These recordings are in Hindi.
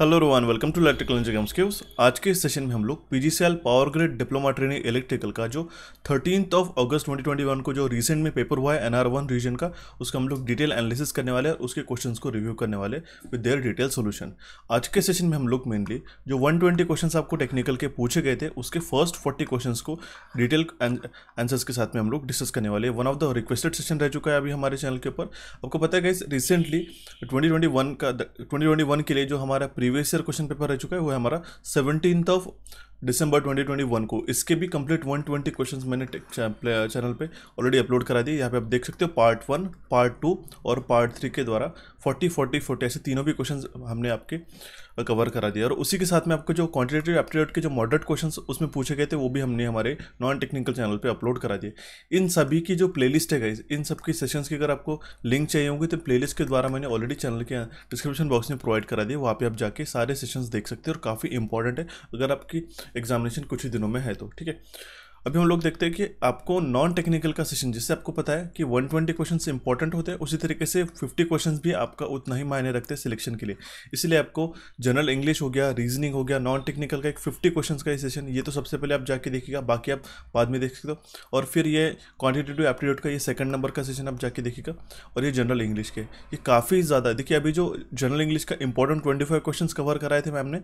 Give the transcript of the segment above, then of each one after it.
हेलो रोवान welcome to electrical engineer skills आज के सेशन में हम लोग P power grid diploma training electrical का जो थर्टीन ऑफ अगस्त 2021 को जो रिसेंट में पेपर हुआ है एनआर वन रीजन का उसका हम लोग डिटेल एनालिसिस करने वाले हैं उसके क्वेश्चन को रिव्यू करने वाले विद देयर डिटेल सोल्यूशन आज के सेशन में हम लोग मेनली जो वन ट्वेंटी क्वेश्चन आपको टेक्निकल के पूछे गए थे उसके फर्स्ट फोर्टी क्वेश्चन को डिटेल आंसर्स के साथ में हम लोग डिस्कस करने वाले one of the requested session रह चुका है अभी हमारे चैनल के ऊपर आपको पता है रिसेंटली ट्वेंटी का ट्वेंटी के लिए जो हमारा pre previous year question paper रह चुका है वो है हमारा सेवनटीन ऑफ दिसंबर 2021 को इसके भी कंप्लीट 120 ट्वेंटी क्वेश्चन मैंने चैनल पे ऑलरेडी अपलोड करा दिए यहाँ पे आप देख सकते हो पार्ट वन पार्ट टू और पार्ट थ्री के द्वारा 40 40 40 ऐसे तीनों भी क्वेश्चन हमने आपके कवर करा दिया और उसी के साथ में आपको जो क्वान्टिटेटिव एप्टीट्यूड के जो मॉडरेट क्वेश्चन उसमें पूछे गए थे वो भी हमने हमारे नॉन टेक्निकल चैनल पर अपलोड करा दिए इन सभी की जो प्ले लिस्ट है गाइज इन सबके सेशन सेशंस की अगर आपको लिंक चाहिए होंगी तो प्ले लिस्ट के द्वारा मैंने ऑलरेडी चैनल के डिस्क्रिप्शन बॉक्स में प्रोवाइड करा दिया वहाँ पर आप जाके सारे सेशंस देख सकते हैं और काफ़ी इंपॉर्टेंट है अगर आपकी एग्जामिनेशन कुछ ही दिनों में है तो ठीक है अभी हम लोग देखते हैं कि आपको नॉन टेक्निकल का सेशन जिससे आपको पता है कि 120 ट्वेंटी क्वेश्चन इंपॉर्टेंट होते हैं उसी तरीके से 50 क्वेश्चन भी आपका उतना ही मायने रखते हैं सिलेक्शन के लिए इसलिए आपको जनरल इंग्लिश हो गया रीजनिंग हो गया नॉन टेक्निकल का एक 50 क्वेश्चन का ही सेशन ये तो सबसे पहले आप जाके देखिएगा बाकी आप बाद में देख सकते हो और फिर ये क्वान्टिटेटिव एप्टीट्यूड का ये सेकंड नंबर का सेशन आप जाके देखिएगा और ये जनरल इंग्लिश के ये काफ़ी ज़्यादा देखिए अभी जो जनरल इंग्लिश का important twenty five question cover कराए थे मैम ने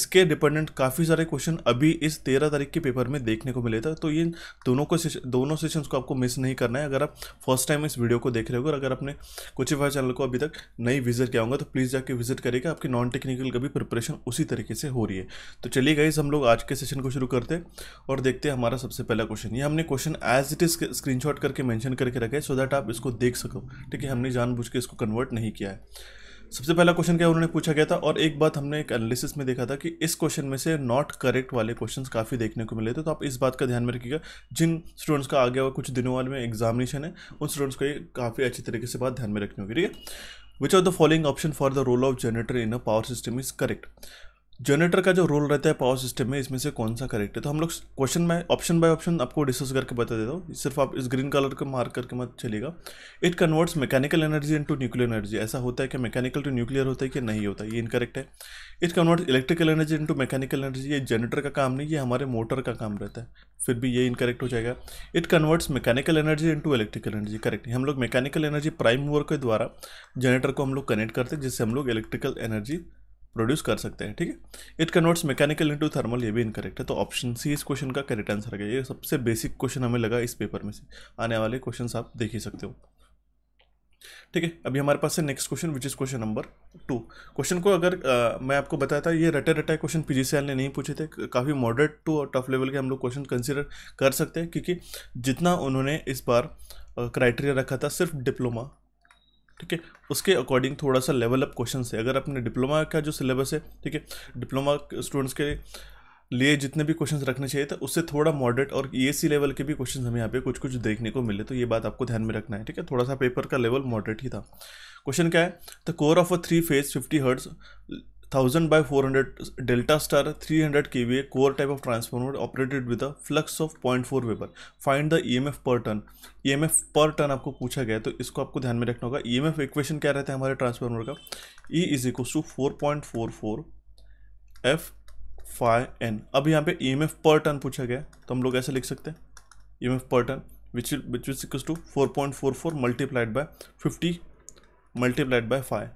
इसके डिपेंडेंट काफ़ी सारे क्वेश्चन अभी इस तेरह तारीख के पेपर में देखने को मिले थे तो तो ये दोनों को दोनों सेशंस को आपको मिस नहीं करना है अगर आप फर्स्ट टाइम इस वीडियो को देख रहे हो और अगर आपने कोचिफाई चैनल को अभी तक नहीं विजिट किया होगा तो प्लीज़ जाके विजिट करिएगा आपकी नॉन टेक्निकल का भी प्रिपरेशन उसी तरीके से हो रही है तो चलिए गाइज हम लोग आज के सेशन को शुरू करते हैं और देखते हैं हमारा सबसे पहला क्वेश्चन ये हमने question as it is screenshot करके मैंशन करके रखा है सो दैट आप इसको देख सको ठीक है हमने जानबूझ के इसको कन्वर्ट नहीं किया है सबसे पहला क्वेश्चन क्या उन्होंने पूछा गया था और एक बात हमने एक एनालिसिस में देखा था कि इस क्वेश्चन में से नॉट करेक्ट वाले क्वेश्चन काफ़ी देखने को मिले थे तो आप इस बात का ध्यान में रखिएगा जिन स्टूडेंट्स का आगे हुआ कुछ दिनों वाले में एग्जामिनेशन है उन स्टूडेंट्स को ये काफ़ी अच्छी तरीके से बात ध्यान में रखनी होगी ठीक है which are the following option for the role of generator in a power system is correct generator का जो रोल रहता है पावर सिस्टम में इसमें से कौन सा करेक्ट है तो हम लोग क्वेश्चन में ऑप्शन बाय ऑप्शन आपको डिस्कस करके बता देता हूँ सिर्फ आप इस ग्रीन कलर को मार्क करके मत चलेगा it converts mechanical energy into nuclear energy ऐसा होता है कि मैकेनिकल टू न्यूक्लियर होता है कि नहीं होता ये इनकरेक्ट है it converts electrical energy into mechanical energy ये जनरेटर का काम नहीं ये हमारे मोटर का काम रहता है फिर भी ये इनकरेक्ट हो जाएगा it converts mechanical energy into electrical energy correct हम लोग मैकेनिकल एनर्जी प्राइम वर्क के द्वारा जनरेटर को हम लोग कनेक्ट करते हैं जिससे हम लोग इलेक्ट्रिकल एनर्जी प्रोड्यूस कर सकते हैं ठीक है it converts mechanical into thermal ये भी इनकरेक्ट है तो ऑप्शन सी इस क्वेश्चन का करेक्ट आंसर है ये सबसे बेसिक क्वेश्चन हमें लगा इस पेपर में से आने वाले क्वेश्चन आप देख ही सकते हो ठीक है अभी हमारे पास है next question which is question number two question को अगर आ, मैं आपको बताया था ये रटे रटे क्वेश्चन पीजीसीएल ने नहीं पूछे थे काफ़ी मॉडरेट टू और टफ लेवल के हम लोग क्वेश्चन कंसिडर कर सकते हैं क्योंकि जितना उन्होंने इस बार क्राइटेरिया रखा था सिर्फ डिप्लोमा ठीक है उसके अकॉर्डिंग थोड़ा सा लेवल अप क्वेश्चन है अगर अपने डिप्लोमा का जो सिलेबस है ठीक है डिप्लोमा स्टूडेंट्स के लिए जितने भी क्वेश्चंस रखने चाहिए था उससे थोड़ा मॉडरेट और ई एस लेवल के भी क्वेश्चंस हमें यहाँ पे कुछ कुछ देखने को मिले तो ये बात आपको ध्यान में रखना है ठीक है थोड़ा सा पेपर का लेवल मॉडरेट ही था क्वेश्चन क्या है the core of a three phase fifty hertz 1000 by 400 delta star 300 kVA core type of transformer operated with a flux of 0.4 weber find the EMF per turn EMF per turn आपको पूछा गया तो इसको आपको ध्यान में रखना होगा ईएमएफ e इक्वेशन क्या रहता है हमारे ट्रांसफार्मर का E is equal to four point four four F five N अब यहाँ पे ईएमएफ पर टन पूछा गया तो हम लोग ऐसे लिख सकते हैं EMF per turn which which is equal to four point four four multiplied by fifty multiplied by five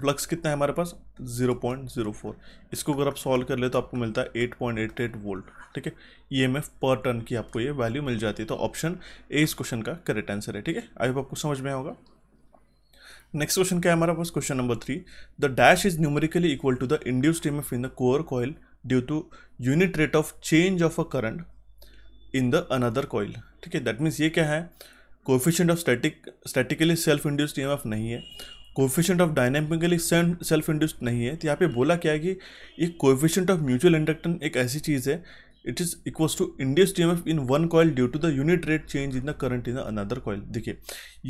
flux कितना है हमारे पास 0.04 इसको अगर आप सॉल्व कर ले तो आपको मिलता है 8.88 वोल्ट ठीक है ई पर टन की आपको ये वैल्यू मिल जाती है तो ऑप्शन ए इस क्वेश्चन का करेक्ट आंसर है ठीक है आई होप आपको समझ में होगा नेक्स्ट क्वेश्चन क्या है हमारे पास question number three the dash is numerically equal to the induced EMF in the core coil due to unit rate of change of a current in the another coil ठीक है दैट मीन्स ये क्या है coefficient of static statically self induced EMF नहीं है coefficient of dynamically self induced नहीं है तो यहाँ पे बोला क्या है कि एक कोफिशेंट ऑफ म्यूचुअल इंडक्टन एक ऐसी चीज़ है it is equals to M F in one coil due to the unit rate change in the current in another coil देखिए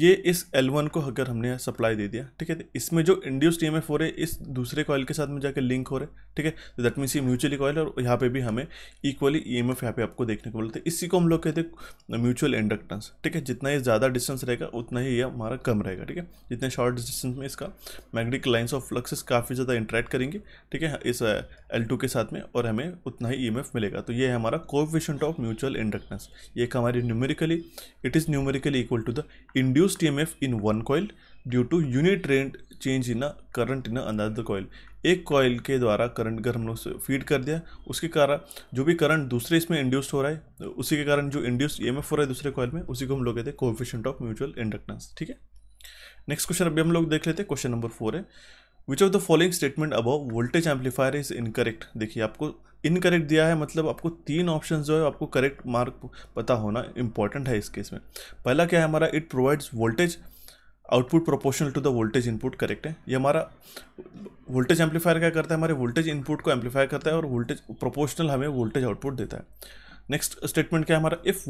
ये इस L1 को अगर हमने सप्लाई दे दिया ठीक है तो इसमें जो एम एफ हो रहे इस दूसरे कॉयल के साथ में जाकर लिंक हो रहे ठीक है दैट तो मीन्स ये म्यूचुअली कॉयल और यहाँ पे भी हमें इक्वली ई एम एफ यहाँ पे आपको देखने को मिलता है इसी को हम लोग कहते हैं म्यूचुअल इंडक्टेंस ठीक है जितना ही ज़्यादा डिस्टेंस रहेगा उतना ही ये हमारा कम रहेगा ठीक है जितने शॉर्ट डिस्टेंस में इसका मैग्नेटिक लाइन्स ऑफ फ्लक्सेस काफ़ी ज़्यादा इंट्रैक्ट करेंगे ठीक है इस एल के साथ में और हमें उतना ही ई e मिलेगा तो ये ये है हमारा कोफिशेंट ऑफ म्यूचुअल इंडक्टेंस ये एक हमारी numerically it is numerically equal to the induced E in one coil due to unit rate change in a current in another the coil एक कॉयल के द्वारा करंट अगर हम लोग फीड कर दिया उसके कारण जो भी करंट दूसरे इसमें इंड्यूस्ड हो रहा है उसी के कारण जो इंड्यूस्ड ई हो रहा है दूसरे कॉयल में उसी को हम लोग कहते हैं कोफिशेंट ऑफ म्यूचुअल इंडक्टेंस ठीक है नेक्स्ट क्वेश्चन अभी हम लोग देख लेते हैं क्वेश्चन नंबर फोर है which of the following statement about voltage amplifier is incorrect देखिए आपको इनकरेक्ट दिया है मतलब आपको तीन ऑप्शन जो है आपको करेक्ट मार्क पता होना इंपॉर्टेंट है इस केस में पहला क्या है हमारा it provides voltage output proportional to the voltage input correct है ये हमारा वोल्टेज एम्पलीफायर क्या करता है हमारे वोल्टेज इनपुट को एम्पलीफाई करता है और वोल्टेज प्रोपोर्शनल हमें वोल्टेज आउटपुट देता है नेक्स्ट स्टेटमेंट क्या है हमारा if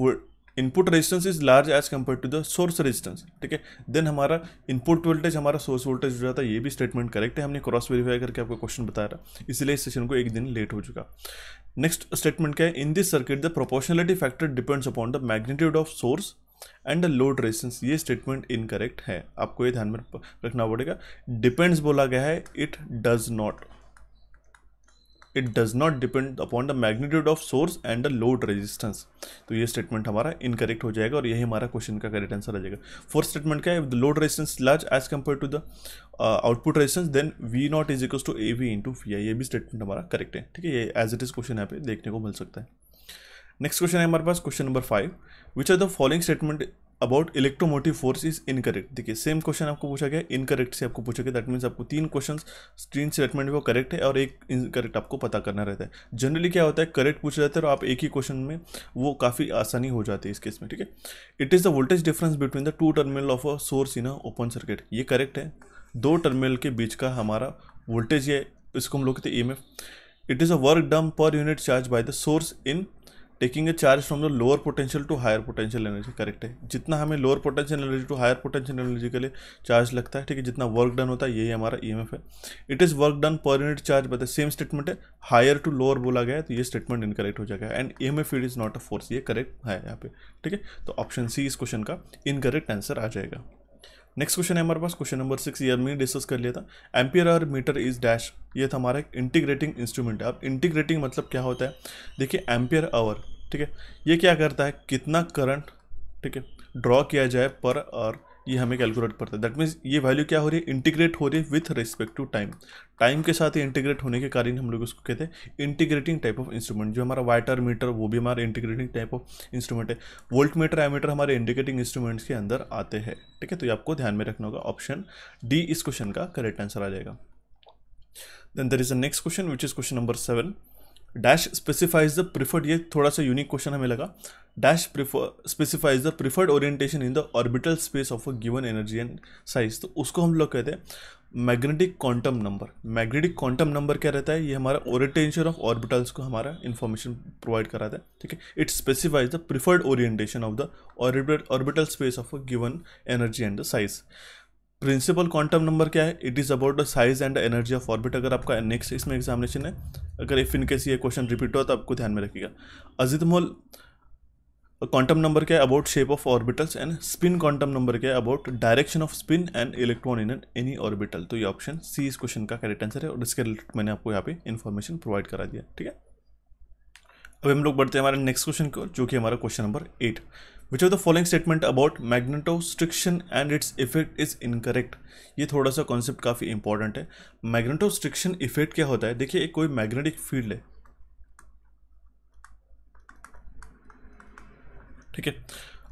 input resistance is large as compare to the source resistance ठीक है देन हमारा इनपुट वोल्टेज हमारा सोर्स वोल्टेज हो जाता है ये भी स्टेटमेंट करेक्ट है हमने क्रॉस वेरीफाई करके आपको क्वेश्चन बताया था इसलिए इस सेशन को एक दिन लेट हो चुका नेक्स्ट स्टेटमेंट क्या है in this circuit the proportionality factor depends upon the magnitude of source and the load resistance ये स्टेटमेंट इनकरेक्ट है आपको ये ध्यान में रखना पड़ेगा डिपेंड्स बोला गया है it does not it does not depend upon the magnitude of source and the load resistance तो ये स्टेटमेंट हमारा इनकरेक्ट हो जाएगा और यही हमारा क्वेश्चन का करेक्ट आंसर आ जाएगा फोर्थ स्टेटमेंट क्या है load resistance large as compare to the output resistance then V not is equal to A V into V I ये भी स्टेटमेंट हमारा करेक्ट है ठीक है ये एज इट इज क्वेश्चन यहाँ पे देखने को मिल सकता है नेक्स्ट क्वेश्चन है हमारे पास question number five which are the following statement about electromotive force is incorrect देखिए सेम क्वेश्चन आपको पूछा गया इनकरेक्ट से आपको पूछा गया दैट मीन्स आपको तीन क्वेश्चन तीन स्टेटमेंट वो करेक्ट है और एक इनकरेक्ट आपको पता करना रहता है जनरली क्या होता है करेक्ट पूछा जाता है और आप एक ही क्वेश्चन में वो काफ़ी आसानी हो जाती है इस केस में ठीक है it is the voltage difference between the two terminal of a source in a open circuit ये करेक्ट है दो टर्मिनल के बीच का हमारा वोल्टेज है इसको हम लोग कहते हैं E M F it is a work done per unit charge by the source in taking a charge from the lower potential to higher potential energy correct है जितना हमें lower potential energy to higher potential energy के लिए चार्ज लगता है ठीक है जितना वर्क डन होता है यही हमारा ई है it is work done per unit charge बताए सेम स्टेटमेंट है हायर टू लोअर बोला गया है तो ये स्टेटमेंट इनकरेक्ट हो जाएगा and E M F is not a force ये करेक्ट है यहाँ पे ठीक है तो ऑप्शन सी इस क्वेश्चन का इनकरेक्ट आंसर आ जाएगा नेक्स्ट क्वेश्चन है हमारे पास क्वेश्चन नंबर सिक्स ये हमने डिस्कस कर लिया था ampere hour meter is dash ये था हमारा एक इंटीग्रेटिंग इंस्ट्रूमेंट है अब इंटीग्रेटिंग मतलब क्या होता है देखिए एम्पियर आवर ठीक है ये क्या करता है कितना करंट ठीक है ड्रॉ किया जाए पर आवर ये हमें कैलकुलेट पड़ता है दैट मीन्स ये वैल्यू क्या हो रही है इंटीग्रेट हो रही है with respect to time time के साथ इंटीग्रेट होने के कारण हम लोग इसको कहते हैं इंटीग्रेटिंग टाइप ऑफ इंस्ट्रूमेंट जो हमारा वाइटर मीटर वो भी हमारा इंटीग्रेटिंग टाइप ऑफ इंस्ट्रूमेंट है वोल्ट मीटर एमीटर हमारे इंडिकेटिंग इंस्ट्रूमेंट्स के अंदर आते हैं ठीक है तो ये आपको ध्यान में रखना होगा ऑप्शन डी इस क्वेश्चन का करेक्ट आंसर आ जाएगा then there is a next question which is question number seven dash specifies the preferred ये थोड़ा सा यूनिक क्वेश्चन हमें लगा dash specifies the preferred orientation in the orbital space of a given energy and size तो उसको हम लोग कहते हैं magnetic quantum number magnetic quantum number क्या रहता है ये हमारा ओरिएंटेशन ऑफ ऑर्बिटल्स को हमारा इन्फॉर्मेशन प्रोवाइड कराता है ठीक है it specifies the preferred orientation of the orbital space of a given energy and the size principal quantum number क्या है it is about the size and energy of orbit अगर आपका नेक्स्ट इसमें एग्जामिनेशन है अगर इफ इनकेस ये क्वेश्चन रिपीट हो तो आपको ध्यान में रखिएगा अजित मोल क्वांटम नंबर क्या है about shape of orbitals and spin quantum number क्या है about direction of spin and electron in an any orbital तो ये ऑप्शन सी इस क्वेश्चन का करेक्ट आंसर है और इसके रिलेटेड मैंने आपको यहाँ पे इन्फॉर्मेशन प्रोवाइड करा दिया ठीक है अब हम लोग बढ़ते हैं हमारे नेक्स्ट क्वेश्चन की ओर जो कि हमारा question number eight which are the following statement about magnetostriction and its effect is incorrect ये थोड़ा सा कॉन्सेप्ट काफ़ी इंपॉर्टेंट है मैग्नेटोस्ट्रिक्शन इफेक्ट क्या होता है देखिए एक कोई मैग्नेटिक फील्ड है ठीक है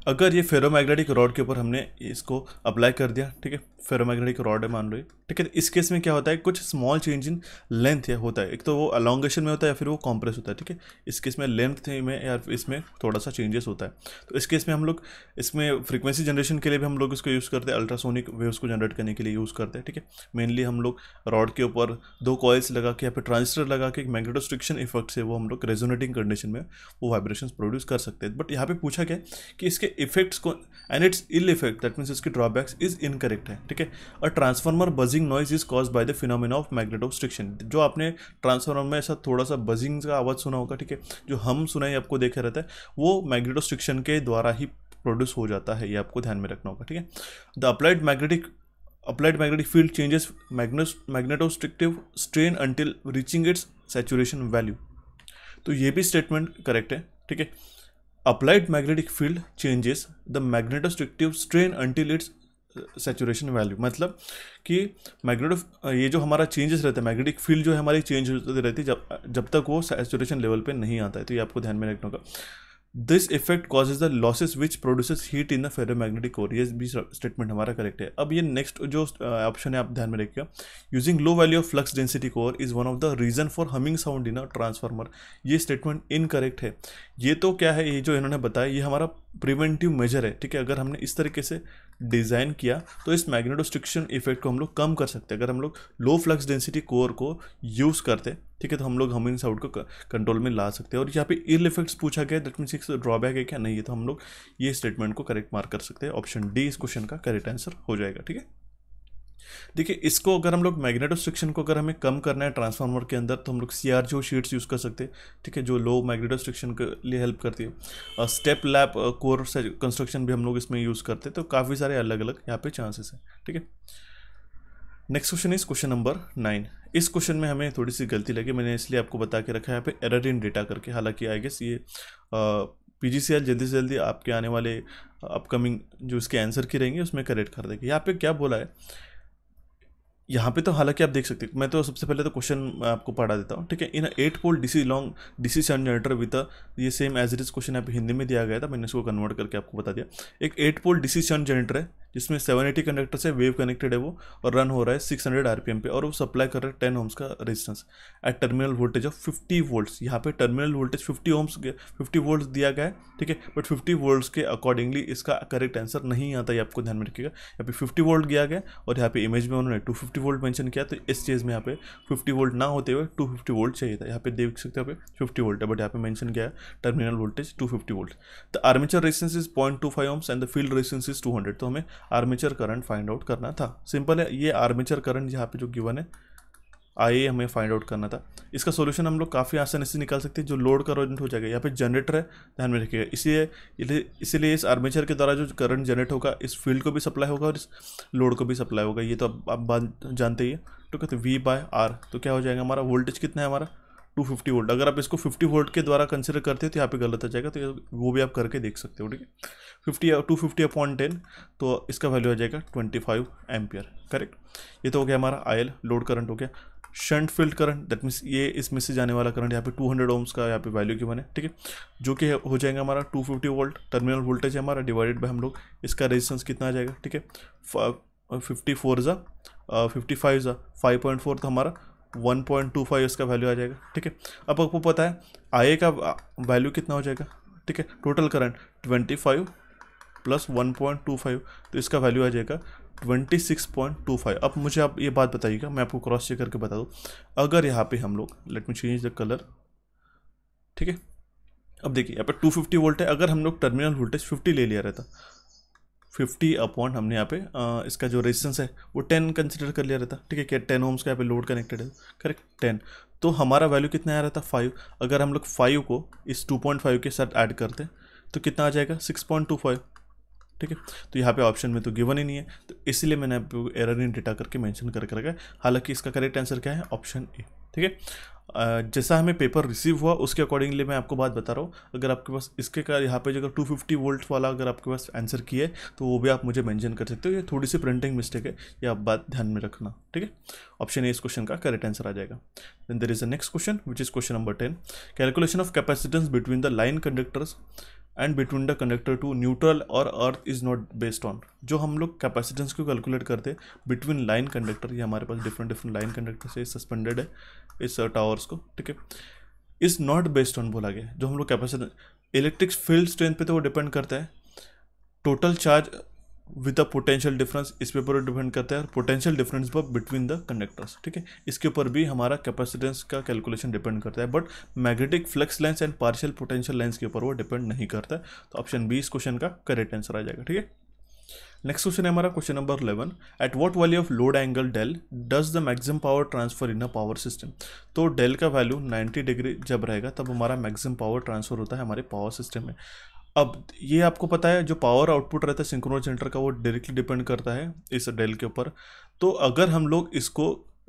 अगर ये फेरोमैग्नेटिक रॉड के ऊपर हमने इसको अप्लाई कर दिया ठीक है फेरोमैग्नेटिक रॉड है मान लो ठीक है इस केस में क्या होता है कुछ स्मॉल चेंज इन लेंथ या होता है एक तो वो अलॉन्गेशन में होता है या फिर वो कॉम्प्रेस होता है ठीक है इस केस में लेंथ में या इसमें थोड़ा सा चेंजेस होता है तो इस केस में हम लोग इसमें फ्रिक्वेंसी जनरेशन के लिए भी हम लोग इसको यूज़ करते हैं अल्ट्रासोनिक वेव्स को जनरेट करने के लिए यूज़ करते हैं ठीक है मेनली हम लोग रॉड के ऊपर दो कॉयल्स लगा के या फिर ट्रांसिस्टर लगा के एक मैग्नेटोस्ट्रिक्शन इफेक्ट से वो हम लोग रेजोनेटिंग कंडीशन में वो वाइब्रेशन प्रोड्यूस कर सकते हैं बट यहाँ पर पूछा गया कि इसके इफेक्ट्स को and its ill effect that means इसकी ड्रॉबैक्स इज इनकरेक्ट है ठीक है और transformer buzzing noise is cause by the phenomena of magnet जो आपने ट्रांसफार्मर में ऐसा थोड़ा सा बजिंग का आवाज़ सुना होगा ठीक है जो हम सुनाई आपको देखे रहता है वो मैग्नेट के द्वारा ही प्रोड्यूस हो जाता है ये आपको ध्यान में रखना होगा ठीक है the applied magnetic applied magnetic field changes magnet magnetostrictive strain until reaching its saturation value तो ये भी स्टेटमेंट करेक्ट है ठीक है applied magnetic field changes the magnetostrictive strain until its saturation uh, value मतलब कि मैग्नेटो uh, ये जो हमारा चेंजेस रहता है मैग्नेटिक फील्ड जो है हमारी चेंज होती रहती है जब जब तक वो सेचुरेशन लेवल पे नहीं आता है तो ये आपको ध्यान में रखना होगा this effect causes the losses which produces heat in the ferromagnetic core ये भी स्टेटमेंट हमारा करेक्ट है अब ये नेक्स्ट जो ऑप्शन uh, है आप ध्यान में रखिएगा using low value of flux density core is one of the reason for humming sound in a transformer ये स्टेटमेंट इनकरेक्ट है ये तो क्या है ये जो इन्होंने बताया ये हमारा प्रिवेंटिव मेजर है ठीक है अगर हमने इस तरीके से डिज़ाइन किया तो इस मैग्नेटोस्ट्रिक्शन इफेक्ट को हम लोग कम कर सकते हैं अगर हम लोग लो फ्लक्स डेंसिटी कोर को यूज़ करते ठीक है तो हम लोग हम इन साउंड को कंट्रोल में ला सकते हैं और यहाँ पे इल इफेक्ट्स पूछा गया दैट मीन्स ड्रॉबैक है क्या नहीं है तो हम लोग ये स्टेटमेंट को करेक्ट मार्क कर सकते हैं ऑप्शन डी इस क्वेश्चन का करेक्ट आंसर हो जाएगा ठीक है देखिए इसको अगर हम लोग मैग्नेटोस्ट्रिक्शन को अगर हमें कम करना है ट्रांसफार्मर के अंदर तो हम लोग सी आर जो शीट्स यूज़ कर सकते हैं ठीक है जो लो मैग्नेटोस्ट्रिक्शन के लिए हेल्प करती है स्टेप लैप कोर से कंस्ट्रक्शन भी हम लोग इसमें यूज़ करते हैं तो काफ़ी सारे अलग अलग यहाँ पे चांसेस हैं ठीक है next question is question number nine इस क्वेश्चन में हमें थोड़ी सी गलती लगी मैंने इसलिए आपको बता के रखा है यहाँ पे एरर इन डेटा करके हालांकि आई गेस ये पी जी सी एल जल्दी से जल्दी आपके आने वाले अपकमिंग जो इसके आंसर की रहेंगे उसमें करेक्ट कर देगी यहाँ पे क्या बोला है यहाँ पे तो हालांकि आप देख सकते मैं तो सबसे पहले तो क्वेश्चन आपको पढ़ा देता हूँ ठीक है in eight pole DC long DC shunt generator with ये same as it is question आप हिंदी में दिया गया था मैंने इसको कन्वर्ट करके आपको बता दिया एक eight pole DC shunt generator है जिसमें सेवन एटी कंडक्टर से वेव कनेक्टेड है वो और रन हो रहा है सिक्स हंड्रेड आरपीएम पे और वो सप्लाई कर रहा है टेन ओम्स का resistance at terminal voltage of fifty volts यहाँ पे terminal voltage fifty ohms fifty volts दिया गया है ठीक है बट फिफ्टी वोल्ट्स के अकॉर्डिंगली इसका करेक्ट आंसर नहीं आता ये आपको ध्यान में रखिएगा यहाँ पे फिफ्टी वोल्ट दिया गया और यहाँ पे इमेज में उन्होंने टू फिफ्टी वोल्ट मैंशन किया तो इस चीज़ में यहाँ पे फिफ्टी वोल्ट ना होते हुए टू फिफ्टी वोल्ट चाहिए था यहाँ पे देख सकते हो फिफ्टी वोल्ट है बट यहाँ पे मैंशन किया है terminal voltage two fifty volt the armature resistance is point two five ohms and the field resistance is two hundred तो हमें आर्मेचर करंट फाइंड आउट करना था सिंपल है ये आर्मेचर करंट यहाँ पे जो गिवन है आई हमें फाइंड आउट करना था इसका सोल्यूशन हम लोग काफ़ी आसानी से निकाल सकते हैं जो लोड का करंट हो जाएगा यहाँ पे जनरेटर है ध्यान में रखिएगा इसलिए इसीलिए इस आर्मेचर के द्वारा जो करंट जनरेट होगा इस फील्ड को भी सप्लाई होगा और इस लोड को भी सप्लाई होगा ये तो आप, आप बात जानते ही है तो कहते वी बाय आर तो क्या हो जाएगा हमारा वोल्टेज कितना है हमारा टू फिफ्टी वोल्ट अगर आप इसको फिफ्टी वोल्ट के द्वारा कंसिडर करते हो तो यहाँ पे गलत आ जाएगा तो वो भी आप करके देख सकते हो ठीक है fifty two fifty upon ten तो इसका वैल्यू आ जाएगा ट्वेंटी फाइव एम्पियर करेक्ट ये तो हो गया हमारा आयल लोड करंट हो गया shunt field current that means ये इसमें से जाने वाला करंट यहाँ पे 200 हंड्रेड ओम्स का यहाँ पे वैल्यू क्यों बने ठीक है जो कि हो जाएगा हमारा 250 वोल्ट टर्मिनल वोल्टेज है हमारा डिवाइडेड बाय हम लोग इसका रेजिस्टेंस कितना आ जाएगा ठीक है फिफ्टी फोर uh, ज़ा फिफ्टी uh, फाइव ज़ा फाइव पॉइंट फोर था हमारा वन पॉइंट टू फाइव इसका वैल्यू आ जाएगा ठीक है अब आपको पता है आई का वैल्यू कितना हो जाएगा ठीक है total current twenty five plus one point two five तो इसका वैल्यू आ जाएगा twenty six point two five अब मुझे आप ये बात बताइएगा मैं आपको क्रॉस चेक करके बता दूँ अगर यहाँ पे हम लोग let me change the colour ठीक है अब देखिए यहाँ पे फिफ्टी वोल्ट है अगर हम लोग टर्मिनल वोल्टेज फिफ्टी ले लिया रहता फिफ्टी अपॉन हमने यहाँ पे आ, इसका जो रेजिस्टेंस है वो टेन कंसिडर कर लिया रहता ठीक है क्या टेन ओम्स का यहाँ पे लोड कनेक्टेड है करेक्ट टेन तो हमारा वैल्यू कितना आया रहता फाइव अगर हम लोग फाइव को इस टू पॉइंट फाइव के साथ ऐड करते तो कितना आ जाएगा सिक्स पॉइंट टू फाइव ठीक है तो यहाँ पे ऑप्शन में तो गिवन ही नहीं है तो इसीलिए मैंने एरर इन डेटा करके मैंशन कर रखा है हालांकि इसका करेक्ट आंसर क्या है ऑप्शन ए ठीक है जैसा हमें पेपर रिसीव हुआ उसके अकॉर्डिंगली मैं आपको बात बता रहा हूँ अगर आपके पास इसके का यहाँ पे जो टू फिफ्टी वोल्ट वाला अगर आपके पास आंसर की है तो वो भी आप मुझे मेंशन कर सकते हो ये थोड़ी सी प्रिंटिंग मिस्टेक है ये आप बात ध्यान में रखना ठीक है ऑप्शन ए इस क्वेश्चन का करेक्ट आंसर आ जाएगा then there is the next question which is question number ten calculation of capacitance between the line conductors and between the conductor to neutral और earth is not based on जो हम लोग कैपेसिटेंस को कैलकुलेट करते हैं बिटवीन लाइन कंडक्टर ये हमारे पास डिफरेंट डिफरेंट लाइन कंडक्टर से सस्पेंडेड है इस टावर्स uh, को ठीक है इज़ नॉट बेस्ड ऑन बोला गया जो हम लोग कैपेसिटेंस इलेक्ट्रिक फील्ड स्ट्रेंथ पे तो वो डिपेंड करता है total charge with the potential difference इस पे पर डिपेंड करता है और पोटेंशियल डिफरेंस पर बिटवीन द कंडक्टर्स ठीक है इसके ऊपर भी हमारा कैपेसिटेंस का कैलकुलेशन डिपेंड करता है but magnetic flux lens and partial potential lens के ऊपर वो डिपेंड नहीं करता है तो ऑप्शन बी इस क्वेश्चन का करेक्ट आंसर आ जाएगा ठीक है नेक्स्ट क्वेश्चन है हमारा question number eleven at what value of load angle del does the maximum power transfer in a power system तो डेल का वैल्यू 90 डिग्री जब रहेगा तब हमारा मैक्सिमम पावर ट्रांसफर होता है हमारे पावर सिस्टम में अब ये आपको पता है जो पावर आउटपुट रहता है सिंक्रोनस जनरेटर का वो डायरेक्टली डिपेंड करता है इस डेल के ऊपर तो अगर हम लोग इसको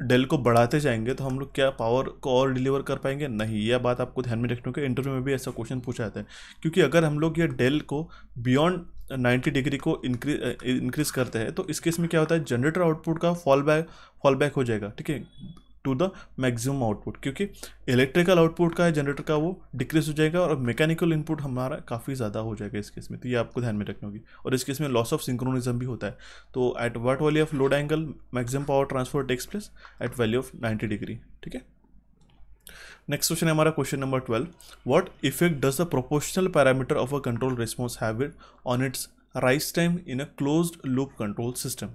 डेल को बढ़ाते जाएंगे तो हम लोग क्या पावर को और डिलीवर कर पाएंगे नहीं यह बात आपको ध्यान में रखने के इंटरव्यू में भी ऐसा क्वेश्चन पूछा जाता है क्योंकि अगर हम लोग ये डेल को बियॉन्ड 90 डिग्री को इंक्रीज इंक्रीज करते हैं तो इस केस में क्या होता है जनरेटर आउटपुट का फॉल बैक फॉल बैक हो जाएगा ठीक है टू द मैक्सिमम आउटपुट क्योंकि इलेक्ट्रिकल आउटपुट का है जनरेटर का वो डिक्रीज हो जाएगा और मैकेनिकल इनपुट हमारा काफ़ी ज़्यादा हो जाएगा इस केस में तो ये आपको ध्यान में रखनी होगी और इस केस में लॉस ऑफ सिंक्रोनिज्म भी होता है तो at what value of load angle maximum power transfer takes place at value of ninety degree ठीक है नेक्स्ट क्वेश्चन है हमारा question number twelve what effect does the proportional parameter of a control response have on its rise time in a closed loop control system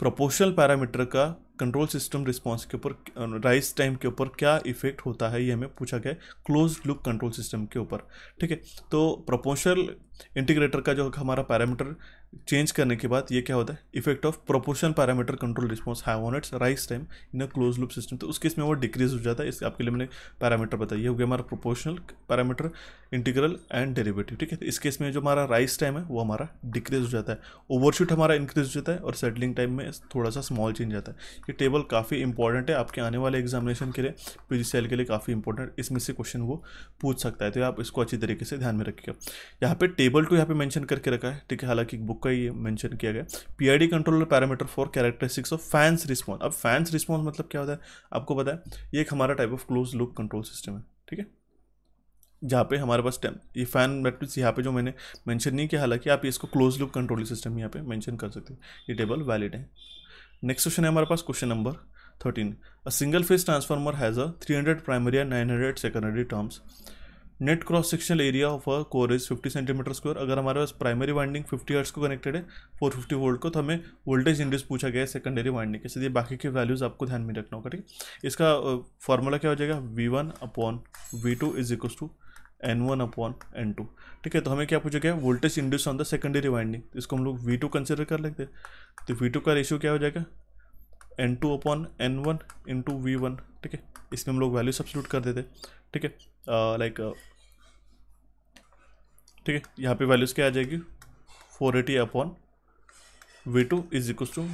proportional parameter का कंट्रोल सिस्टम रिस्पॉन्स के ऊपर राइस टाइम के ऊपर क्या इफेक्ट होता है ये हमें पूछा गया क्लोज लुक कंट्रोल सिस्टम के ऊपर ठीक है तो प्रोपोशनल इंटीग्रेटर का जो हमारा पैरामीटर चेंज करने के बाद ये क्या होता है effect of proportion parameter control response have on its rise time in a close loop system तो उस केस में वो डिक्रीज हो जाता है इस आपके लिए मैंने पैरामीटर बताया ये हो गया हमारा proportional parameter integral and derivative ठीक है तो इस केस में जो हमारा राइस टाइम है वो हमारा डिक्रीज हो जाता है ओवरशूट हमारा इंक्रीज हो जाता है और सेटलिंग टाइम में थोड़ा सा स्मॉल चेंज आता है ये टेबल काफ़ी इंपॉर्टेंट है आपके आने वाले एग्जामिनेशन के लिए पी के लिए काफ़ी इंपॉर्टेंट इसमें से क्वेश्चन वो पूछ सकता है तो आप इसको अच्छी तरीके से ध्यान में रखिएगा यहाँ पर टेबल टू यहाँ पे मैंशन करके रखा है ठीक है हालांकि बुक का ये मेंशन किया गया PID controller parameter for characteristics of fans response अब फैंस रिस्पॉन्स मतलब क्या होता है आपको पता है ये एक हमारा type of close loop control system है ठीक है जहाँ पे हमारे पास टेम ये फैन मैट्रिक्स यहाँ पे जो मैंने मेंशन नहीं किया हालांकि आप इसको क्लोज लूप कंट्रोल सिस्टम यहाँ पे मेंशन कर सकते हैं ये टेबल वैलिड है नेक्स्ट क्वेश्चन है हमारे पास question number thirteen a single phase transformer has a three hundred primary and nine hundred secondary terms net cross sectional area of a core is 50 centimetre square अगर हमारे पास प्राइमरी वाइंडिंग 50 हर्ट्स को कनेक्टेड है 450 वोल्ट को तो हमें वोल्टेज इंड्यूस पूछा गया है सेकेंडरी वाइंडिंग के इसलिए बाकी के वैल्यूज़ आपको ध्यान में रखना होगा ठीक है इसका फॉर्मूला क्या हो जाएगा V one upon V two is equal to N one upon N two ठीक है तो हमें क्या पूछा गया voltage induce on the secondary winding इसको हम लोग वी टू कंसिडर कर लेते हैं तो वी टू का रेशियो क्या हो जाएगा N two upon N one into V one ठीक है इसमें हम लोग वैल्यू सब्सिट्यूट कर देते ठीक है लाइक ठीक है यहाँ पे वैल्यूज़ क्या आ जाएगी four eighty upon V two is equal to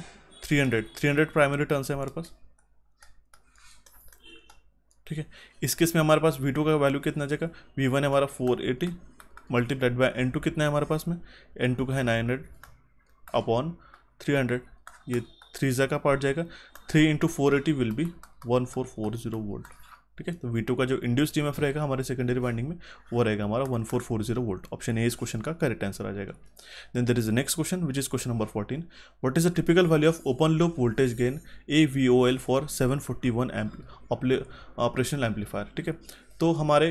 three hundred three hundred primary turns है हमारे पास ठीक है इस केस में हमारे पास वी टू का वैल्यू कितना आ जाएगा वी वन है हमारा four eighty multiplied by N two कितना है हमारे पास में एन टू का है nine hundred upon three hundred ये थ्री का पार्ट जाएगा three into four eighty will B one four four zero volt ठीक है तो वी का जो इंड्यूस ई रहेगा हमारे सेकेंडरी बाइंडिंग में वो रहेगा हमारा one four four zero volt option A इस क्वेश्चन का करेक्ट आंसर आ जाएगा then there is next question which is question number fourteen what is the typical value of open loop voltage gain A V O L for seven forty one operational amplifier ठीक है तो हमारे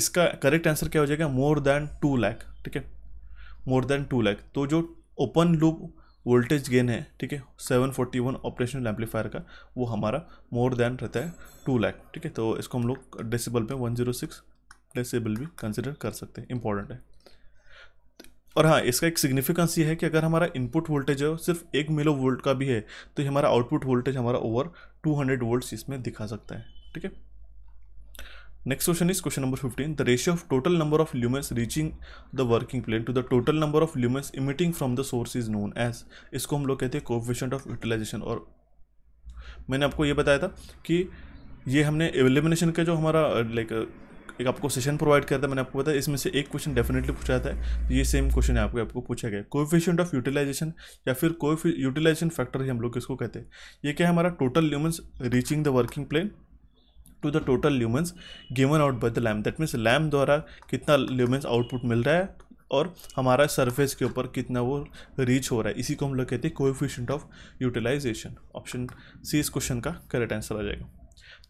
इसका करेक्ट आंसर क्या हो जाएगा मोर देन टू लैख ठीक है मोर देन टू लैख तो जो ओपन लूप वोल्टेज गेन है ठीक है 741 ऑपरेशनल एम्पलीफायर का वो हमारा मोर देन रहता है टू लैख ठीक है तो इसको हम लोग डेसिबल पे 106 डेसिबल भी कंसिडर कर सकते हैं इंपॉर्टेंट है और हाँ इसका एक सिग्निफिकेंस ये है कि अगर हमारा इनपुट वोल्टेज है सिर्फ एक मिलो वोल्ट का भी है तो हमारा आउटपुट वोल्टेज हमारा ओवर 200 वोल्ट इसमें दिखा सकता है ठीक है next question is question number fifteen the ratio of total number of lumens reaching the working plane to the total number of lumens emitting from the source is known as इसको हम लोग कहते हैं कोफिशेंट ऑफ यूटिलाइजेशन और मैंने आपको ये बताया था कि ये हमने एलिमिनेशन का जो हमारा लाइक एक आपको सेशन प्रोवाइड करता है मैंने आपको बताया इसमें से एक क्वेश्चन डेफिनेटली पूछा था तो ये सेम क्वेश्चन है आपको आपको पूछा गया कोफिशियंट ऑफ यूटिलाइजेशन या फिर कोफि यूटिलाइजेशन फैक्टर ही हम लोग इसको कहते हैं ये क्या है हमारा total lumens reaching the working plane to the total lumens given out by the lamp that means lamp द्वारा कितना ल्यूमेंस आउटपुट मिल रहा है और हमारा सरफेस के ऊपर कितना वो रीच हो रहा है इसी को हम लोग कहते हैं coefficient of utilisation option C इस क्वेश्चन का करेक्ट आंसर आ जाएगा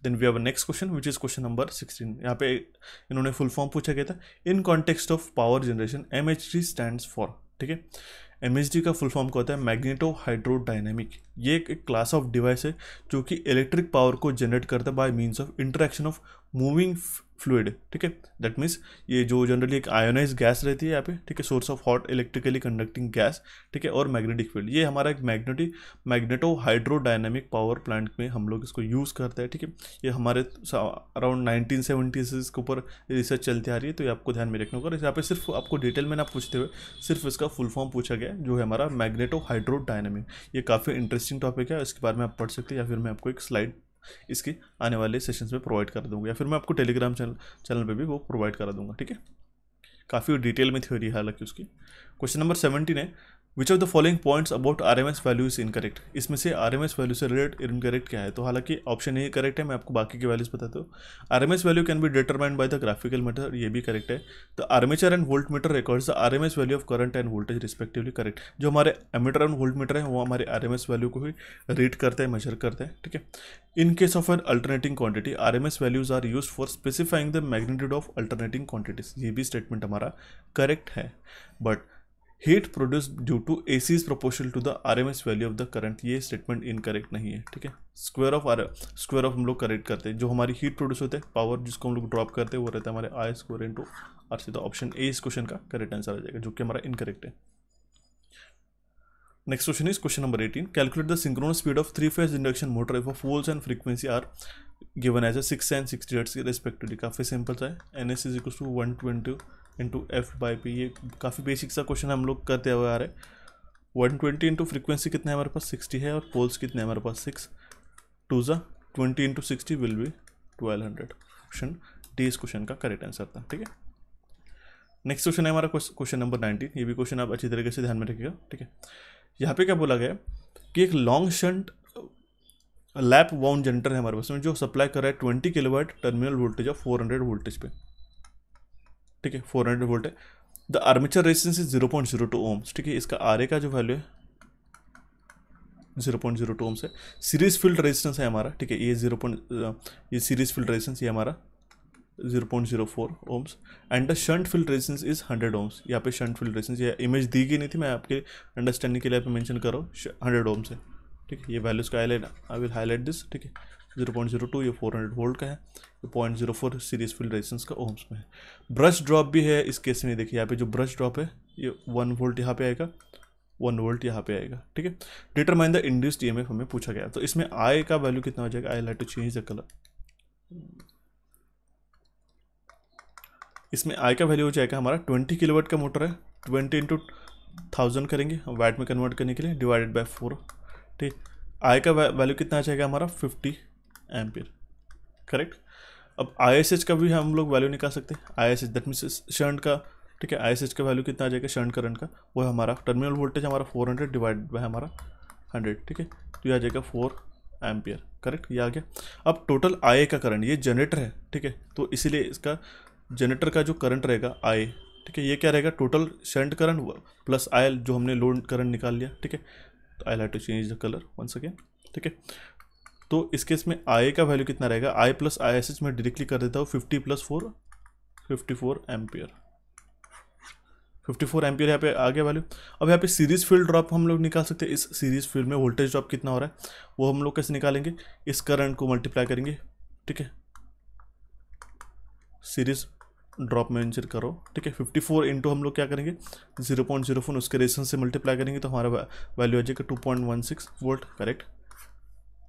then we have next question which is question number sixteen यहाँ पे इन्होंने फुल फॉर्म पूछा गया था in context of power generation M H T stand for ठीक है एम का फुल फॉर्म क्या होता है मैग्नेटो हाइड्रोडाइनेमिक ये एक, एक क्लास ऑफ डिवाइस है जो कि इलेक्ट्रिक पावर को जनरेट करता है by means of interaction of moving fluid ठीक है दैट मीन्स ये जो जनरली एक आयोनाइज गैस रहती है यहाँ पे ठीक है source of hot electrically conducting gas ठीक है और मैग्नेटिक फील्ड ये हमारा एक magnetic magneto hydrodynamic power plant में हम लोग इसको यूज़ करते हैं ठीक है ये हमारे अराउंड नाइनटीन सेवेंटीज के ऊपर रिसर्च चलती आ रही है तो ये आपको ध्यान में रखना होगा यहाँ पे सिर्फ आपको डिटेल में ना पूछते हुए सिर्फ इसका फुल फॉर्म पूछा गया जो है हमारा मैग्नेटो हाइड्रोडाइनमिक ये काफ़ी इंटरेस्टिंग टॉपिक है इसके बारे में आप पढ़ सकते हैं या फिर मैं आपको एक स्लाइड इसके आने वाले सेशंस में प्रोवाइड करा दूंगा या फिर मैं आपको टेलीग्राम चैनल चैनल पे भी वो प्रोवाइड करा दूंगा ठीक है काफ़ी डिटेल में थ्योरी है हालांकि उसकी क्वेश्चन नंबर सेवेंटीन है which of the following points about R M S value is incorrect इसमें से आर एम एस वैल्यू से रिलेट इनकरेक्ट क्या है तो हालांकि ऑप्शन ए करेक्ट है मैं आपको बाकी के वैल्यूज बताता हूँ R M S value can be determined by the graphical meter ये भी करेक्ट है the armature and voltmeter records the R M S value of current and voltage respectively correct जो हमारे एमीटर एंड वोल्ट मीटर है वो हमारे आर एम एस वैल्यू को ही रीड करते हैं मेजर करते हैं ठीक है in case of an alternating quantity R M S values are use for specifying the magnitude of alternating quantities ये भी स्टेटमेंट हमारा करेक्ट है but heat produce due to A C is proportional to the R M S value of the current ये स्टेटमेंट इनकरेक्ट नहीं है ठीक है square of R square of हम लोग करेक्ट करते हैं जो हमारी हीट प्रोड्यूस होते हैं पावर जिसको हम लोग ड्रॉप करते हैं वो रहता है हमारे आई इन टू आर सी तो ऑप्शन ए इस क्वेश्चन का करेक्ट आंसर आ जाएगा जो कि हमारा इनकरेक्ट है next question is question number eighteen calculate the synchronous speed of three phase induction motor if poles and frequency are given as a six and sixty के रेस्पेक्टिवली काफ़ी सिंपल सा है N S is equal to one twenty into F by P ये काफ़ी बेसिक सा क्वेश्चन हम लोग करते हुए आ रहे वन ट्वेंटी इंटू फ्रिक्वेंसी कितने हमारे पास सिक्सटी है और पोल्स कितने हमारे पास सिक्स टू ज़ा twenty into sixty will be twelve hundred option D इस क्वेश्चन का करेक्ट आंसर था ठीक है नेक्स्ट क्वेश्चन है हमारा क्वेश्चन नंबर नाइनटीन ये भी क्वेश्चन आप अच्छी तरीके से ध्यान में रखिएगा ठीक है यहाँ पे क्या बोला गया कि एक long shunt lap wound generator है हमारे पास में जो सप्लाई कर रहा है twenty kilowatt terminal voltage of four hundred voltage पे ठीक है फोर हंड्रेड वोल्ट है the armature resistance is zero point zero two ohms ठीक है इसका आर ए का जो वैल्यू है zero point zero two ohms है सीरीज फील्ड रेजिस्टेंस है हमारा ठीक है ये जीरो पॉइंट ये सीरीज फील्ड रेजिस्टेंस ये हमारा zero point zero four ohms and the shunt field resistance is hundred ohms यहाँ पे शंट फील्ड रेजिस्टेंस ये इमेज दी गई नहीं थी मैं आपके अंडरस्टैंडिंग के लिए आप रहा करो हंड्रेड ओम्स है ठीक है ये वैल्यूज का highlight I will highlight this ठीक है जीरो पॉइंट जीरो टू ये फोर हंड्रेड वोल्ट का है ये point zero four series field resistance का ओम्स में है ब्रश ड्रॉप भी है इस केस में देखिए यहाँ पे जो ब्रश ड्रॉप है ये वन वोल्ट यहाँ पे आएगा वन वोल्ट यहाँ पे आएगा ठीक है डिटरमाइन द इंड्यूस्ड ई हमें पूछा गया तो इसमें आई का वैल्यू कितना हो जाएगा I like to change the colour इसमें आई का वैल्यू हो जाएगा हमारा ट्वेंटी किलोवेट का मोटर है ट्वेंटी इंटू थाउजेंड करेंगे वैट में कन्वर्ट करने के लिए डिवाइडेड बाय फोर ठीक आई का वैल्यू कितना आ जाएगा हमारा फिफ्टी एम्पियर करेक्ट अब आई का भी हम लोग वैल्यू निकाल सकते हैं I S H that means shunt का ठीक है आई एस एच का वैल्यू कितना आ जाएगा शर्ट करंट का वो है हमारा टर्मिनल वोल्टेज हमारा फोर हंड्रेड डिवाइड बाय हमारा हंड्रेड ठीक है तो ये आ जाएगा फोर एम्पियर करेक्ट ये आ गया अब टोटल आई का करंट ये जनरेटर है ठीक है तो इसीलिए इसका जनरेटर का जो करंट रहेगा आई ठीक है ये क्या रहेगा total shunt current plus I L जो हमने लोड करंट निकाल लिया ठीक है तो I like to change the colour one second ठीक है तो इस केस में आई का वैल्यू कितना रहेगा I plus I S H में डायरेक्टली कर देता हूँ fifty plus four fifty four ampere fifty four ampere यहाँ पे आ गया वैल्यू अब यहाँ पे सीरीज फील्ड ड्रॉप हम लोग निकाल सकते हैं इस सीरीज फील्ड में वोल्टेज ड्रॉप कितना हो रहा है वो हम लोग कैसे निकालेंगे इस करंट को मल्टीप्लाई करेंगे ठीक है सीरीज ड्रॉप में इंजर करो ठीक है फिफ्टी फोर इंटू हम लोग क्या करेंगे जीरो पॉइंट जीरो फोन उसके रेशन से मल्टीप्लाई करेंगे तो हमारा वैल्यू आ जाएगा two point one six volt correct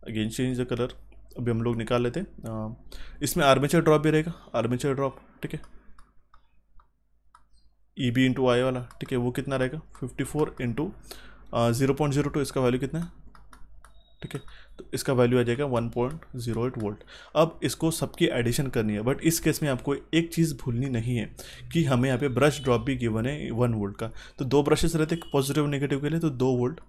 again change the colour अभी हम लोग निकाल लेते हैं इसमें आर्मेचर ड्रॉप भी रहेगा आर्मेचर ड्रॉप ठीक है ई बी इंटू आई वाला ठीक है वो कितना रहेगा fifty four into zero point zero two इसका वैल्यू कितना है ठीक है तो इसका वैल्यू आ जाएगा one point zero eight volt अब इसको सबकी एडिशन करनी है बट इस केस में आपको एक चीज़ भूलनी नहीं है कि हमें यहाँ पे ब्रश ड्रॉप भी गिवन है वन वोल्ट का तो दो ब्रशेस रहते पॉजिटिव नेगेटिव के लिए तो दो वोल्ट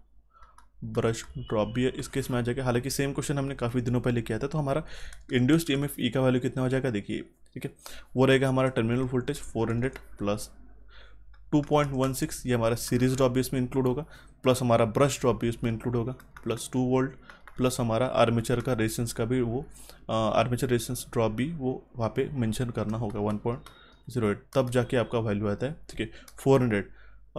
ब्रश ड्रॉप भी है इस केस में आ जाएगा हालांकि सेम क्वेश्चन हमने काफ़ी दिनों पहले किया था तो हमारा इंड्यूस्ड ई ई का वैल्यू कितना हो जाएगा देखिए ठीक है वो रहेगा हमारा टर्मिनल वोल्टेज 400 प्लस 2.16 ये हमारा सीरीज ड्रॉप भी इसमें इंक्लूड होगा प्लस हमारा ब्रश ड्रॉप भी इसमें इंक्लूड होगा प्लस टू वोल्ट प्लस हमारा आर्मेचर का रेजिस्टेंस का भी वो आर्मेचर रेजिस्टेंस ड्रॉप भी वो वहाँ पे मेंशन करना होगा एट तब जाके आपका वैल्यू आता है ठीक है hundred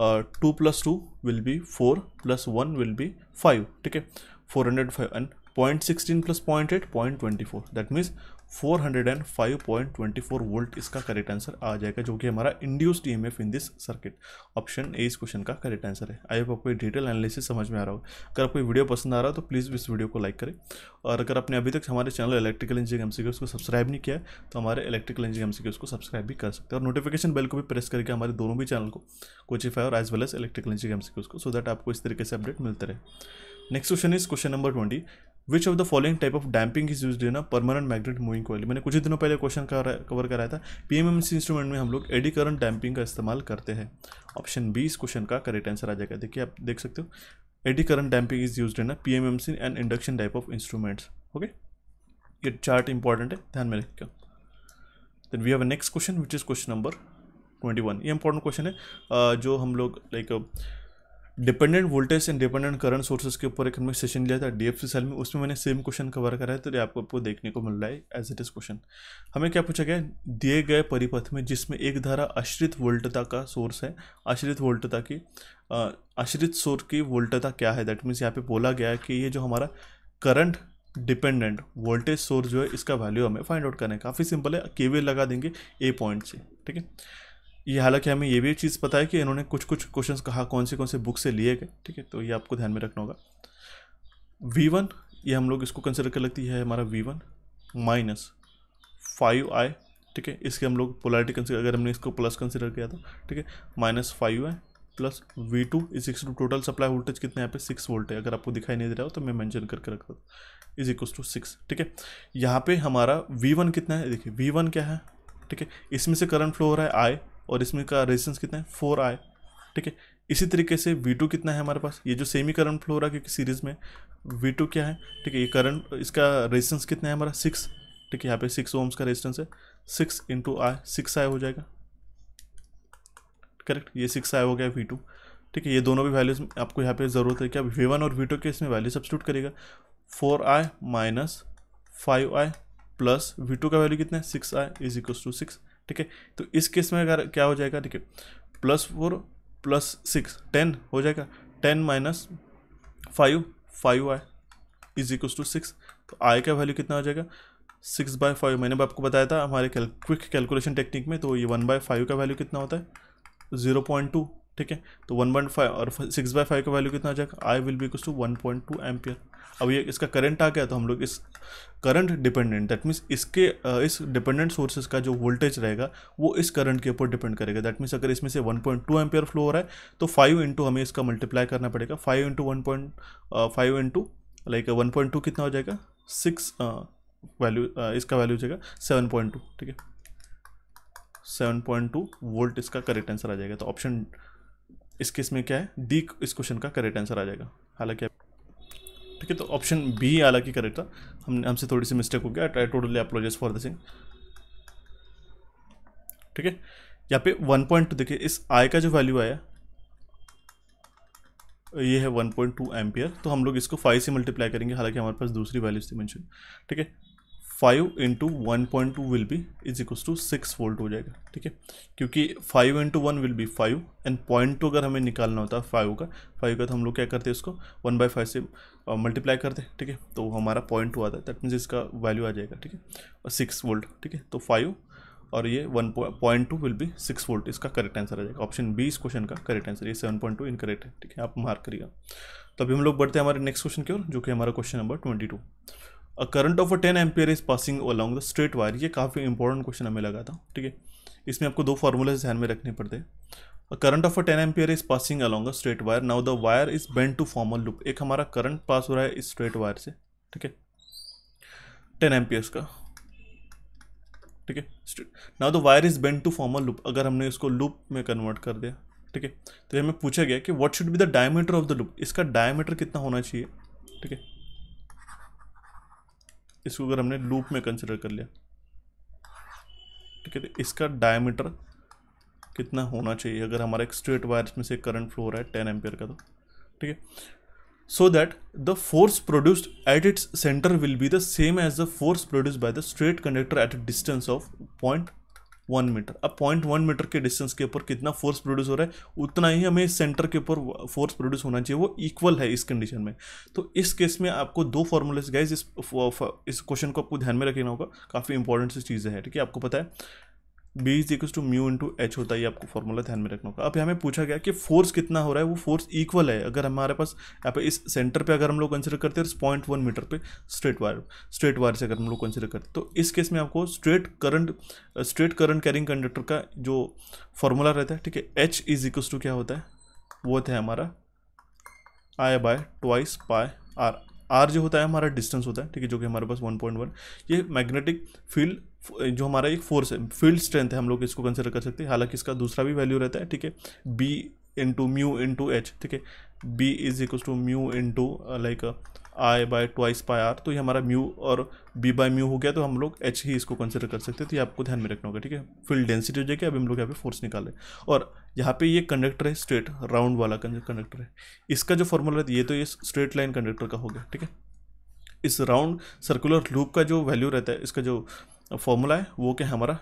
Uh, 2 plus 2 will be 4 plus 1 will be 5 Okay, 405 and 0.16 plus 0.8 0.24 that means 405.24 volt इसका करेक्ट आंसर आ जाएगा जो कि हमारा induced E in this circuit option A इस क्वेश्चन का करेक्ट आंसर है आई होप आपको डिटेल एनालिसिस समझ में आ रहा हो अगर आपको वीडियो पसंद आ रहा है तो प्लीज़ इस वीडियो को लाइक करें और अगर आपने अभी तक हमारे चैनल इलेक्ट्रिकल इंजीनियरिंग एमसीक्यूज को सब्सक्राइब नहीं किया तो हमारे इलेक्ट्रिकल इंजीनियरिंग एमसीक्यूज को सब्सक्राइब भी कर सकते हैं और नोटिफिकेशन बेल को भी प्रेस करके हमारे दोनों भी चैनल को कोचिफाई और as well as electrical engineering MCQs को सो दैट आपको इस तरीके से अपडेट मिलते रहे next question is question number twenty which of the following type of damping is use in permanent magnet moving coil मैंने कुछ ही दिनों पहले क्वेश्चन कवर कराया था पीएमएमसी इंस्ट्रूमेंट में हम लोग एडी करंट डैम्पिंग का इस्तेमाल करते हैं ऑप्शन बी इस क्वेश्चन का करेक्ट आंसर आ जाएगा देखिए आप देख सकते हो eddy current damping is use in ना PMMC and induction type of instruments okay ये चार्ट इंपॉर्टेंट है ध्यान में रखिएगा then we have next question which is question number twenty one ये इंपॉर्टेंट क्वेश्चन है जो हम लोग like dependent voltage and dependent current sources के ऊपर एक हमने सेशन लिया था डी सेल में उसमें मैंने सेम क्वेश्चन कवर करा है तो ये आपको आपको देखने को मिल रहा है एज इट इज क्वेश्चन हमें क्या पूछा गया दिए गए परिपथ में जिसमें एक धारा आश्रित वोल्टता का सोर्स है आश्रित वोल्टता की आश्रित सोर्स की वोल्टता क्या है दैट मीन्स यहाँ पे बोला गया है कि ये जो हमारा करंट डिपेंडेंट वोल्टेज सोर्स जो है इसका वैल्यू हमें फाइंड आउट करना है काफ़ी सिंपल है केवीएल लगा देंगे ए पॉइंट से ठीक है ये हालांकि हमें ये भी चीज़ पता है कि इन्होंने कुछ कुछ क्वेश्चन कहा कौन से कौन से बुक से लिए गए ठीक है तो ये आपको ध्यान में रखना होगा वी वन ये हम लोग इसको कंसिडर कर लगती है हमारा V one minus five I ठीक है इसके हम लोग पोलैरिटी कंसिडर अगर हमने इसको प्लस कंसिडर किया था तो, ठीक है minus five I plus V two is equals to total supply voltage कितने यहाँ पे सिक्स वोल्ट है अगर आपको दिखाई नहीं दे रहा हो तो मैं मैंशन करके रखता हूँ इज इक्स टू सिक्स ठीक है यहाँ पे हमारा वी वन कितना है देखिए वी वन क्या है ठीक है इसमें से करंट फ्लो हो रहा है आई और इसमें का रेजिस्टेंस कितना है फोर आई ठीक है इसी तरीके से वी टू कितना है हमारे पास ये जो सेमी करंट फ्लो रहा है क्योंकि सीरीज में वी टू क्या है ठीक है ये करंट इसका रेजिस्टेंस कितना है हमारा सिक्स ठीक है यहाँ पे सिक्स ओम्स का रेजिस्टेंस है six into I six I हो जाएगा करेक्ट ये सिक्स आई हो गया वी टू ठीक है ये दोनों भी वैल्यूज आपको यहाँ पे ज़रूरत है कि आप वी वन और वी टू के इसमें वैल्यू सब्सिट्यूट करेगा four I minus five I plus V two का वैल्यू कितना है six I is equals to six ठीक है तो इस केस में अगर क्या हो जाएगा देखिए plus four plus six ten हो जाएगा ten minus five five I is equal to six तो आई का वैल्यू कितना हो जाएगा सिक्स बाय फाइव मैंने भी आपको बताया था हमारे कैल क्विक कैलकुलेशन टेक्निक में तो ये वन बाय फाइव का वैल्यू कितना होता है ज़ीरो पॉइंट टू ठीक है तो वन पॉइंट फाइव और सिक्स बाई फाइव का वैल्यू कितना आ जाएगा आई विल बी कुछ to one point two ampere अब ये इसका करंट आ गया तो हम लोग इस करंट डिपेंडेंट दैट मीन्स इसके इस डिपेंडेंट सोर्सेज का जो वोल्टेज रहेगा वो इस करंट के ऊपर डिपेंड करेगा दैट मीन्स अगर इसमें से 1.2 पॉइंट फ्लो हो रहा है तो 5 इंटू हमें इसका मल्टीप्लाई करना पड़ेगा 5 into one point five into like one point two कितना हो जाएगा सिक्स वैल्यू uh, इसका वैल्यू हो जाएगा सेवन पॉइंट टू ठीक है सेवन पॉइंट टू वोल्ट इसका करेक्ट आंसर आ जाएगा तो ऑप्शन इस केस में क्या है डी इस क्वेश्चन का करेक्ट आंसर आ जाएगा हालांकि ठीक है तो ऑप्शन बी हालांकि करेक्ट था हमने हमसे थोड़ी सी मिस्टेक हो गया try totally apologize for the thing ठीक है यहाँ पे वन पॉइंट देखिए इस आई का जो वैल्यू आया ये है 1.2 एम्पियर तो हम लोग इसको 5 से मल्टीप्लाई करेंगे हालांकि हमारे पास दूसरी वैल्यूज थी मैंशन ठीक है five into one point two will be is equals to six volt हो जाएगा ठीक है क्योंकि five into one will be five and point two अगर हमें निकालना होता है फाइव का फाइव का तो हम लोग क्या करते हैं इसको वन बाई फाइव से मल्टीप्लाई करते हैं ठीक है तो हमारा पॉइंट टू आता है दैट मीन्स इसका वैल्यू आ जाएगा ठीक है और सिक्स वोल्ट ठीक है तो फाइव और ये one point two will be six volt इसका करेक्ट आंसर आ जाएगा ऑप्शन बी इस क्वेश्चन का करेक्ट आंसर ये सेवन पॉइंट टू इनकरेक्ट है ठीक है आप मार्क करिएगा तो अभी हम लोग बढ़ते हैं हमारे नेक्स्ट क्वेश्चन की ओर जो कि हमारा question number twenty two a current of a ten ampere is passing along the straight wire ये काफ़ी इंपॉर्टेंट क्वेश्चन हमें लगा था ठीक है इसमें आपको दो फार्मूलाज ध्यान में रखने पड़ते हैं a current of a ten ampere is passing along a straight wire now the wire is bend to form a loop एक हमारा करंट पास हो रहा है इस स्ट्रेट वायर से ठीक है टेन एम्पियर्स का ठीक है now the wire is bend to form a loop अगर हमने इसको लूप में कन्वर्ट कर दिया ठीक है तो हमें पूछा गया कि what should be the diameter of the loop इसका डायमीटर कितना होना चाहिए ठीक है इसको अगर हमने लूप में कंसिडर कर लिया ठीक तो है इसका डायमीटर कितना होना चाहिए अगर हमारा एक स्ट्रेट वायर में से करंट फ्लो रहा है टेन एम्पियर का तो ठीक है so that the force produced at its centre will be the same as the force produce by the straight conductor at a distance of point one metre अब पॉइंट वन मीटर के डिस्टेंस के ऊपर कितना फोर्स प्रोड्यूस हो रहा है उतना ही हमें सेंटर के ऊपर फोर्स प्रोड्यूस होना चाहिए वो इक्वल है इस कंडीशन में तो इस केस में आपको दो फॉर्मूलेस गाइज इस इस क्वेश्चन को आपको ध्यान में रखना होगा काफ़ी इंपॉर्टेंट सी चीज़ें हैं ठीक है आपको पता है B is equal to mu into H होता है ये आपको फॉर्मूला ध्यान में रखना होगा अब हमें पूछा गया कि फोर्स कितना हो रहा है वो फोर्स इक्वल है अगर हमारे पास यहाँ पे इस सेंटर पे अगर हम लोग कंसिडर करते हैं पॉइंट वन मीटर पे स्ट्रेट वायर स्ट्रेट वायर से अगर हम लोग कंसिडर करते तो इस केस में आपको straight current straight current carrying conductor का जो फॉर्मूला रहता है ठीक है एच इज इक्व टू क्या होता है वो है हमारा I by twice pi R R जो होता है हमारा डिस्टेंस होता है ठीक है जो कि हमारे पास 1.1 ये मैग्नेटिक फील्ड जो हमारा एक फोर्स है फील्ड स्ट्रेंथ है हम लोग इसको कंसिडर कर सकते हैं हालांकि इसका दूसरा भी वैल्यू रहता है ठीक है B into mu into H ठीक है B is equal to mu into like I by twice pi R तो ये हमारा म्यू और बी बाय म्यू हो गया तो हम लोग एच ही इसको कंसिडर कर सकते हैं तो ये आपको ध्यान में रखना होगा ठीक है फील्ड डेंसिटी हो जाएगी अभी हम लोग यहाँ पे फोर्स निकाले और यहाँ पे ये कंडक्टर है स्ट्रेट राउंड वाला कंडक्टर है इसका जो फॉर्मूला है ये तो ये स्ट्रेट लाइन कंडक्टर का हो गया ठीक है इस राउंड सर्कुलर लूप का जो वैल्यू रहता है इसका जो फॉर्मूला है वो क्या है हमारा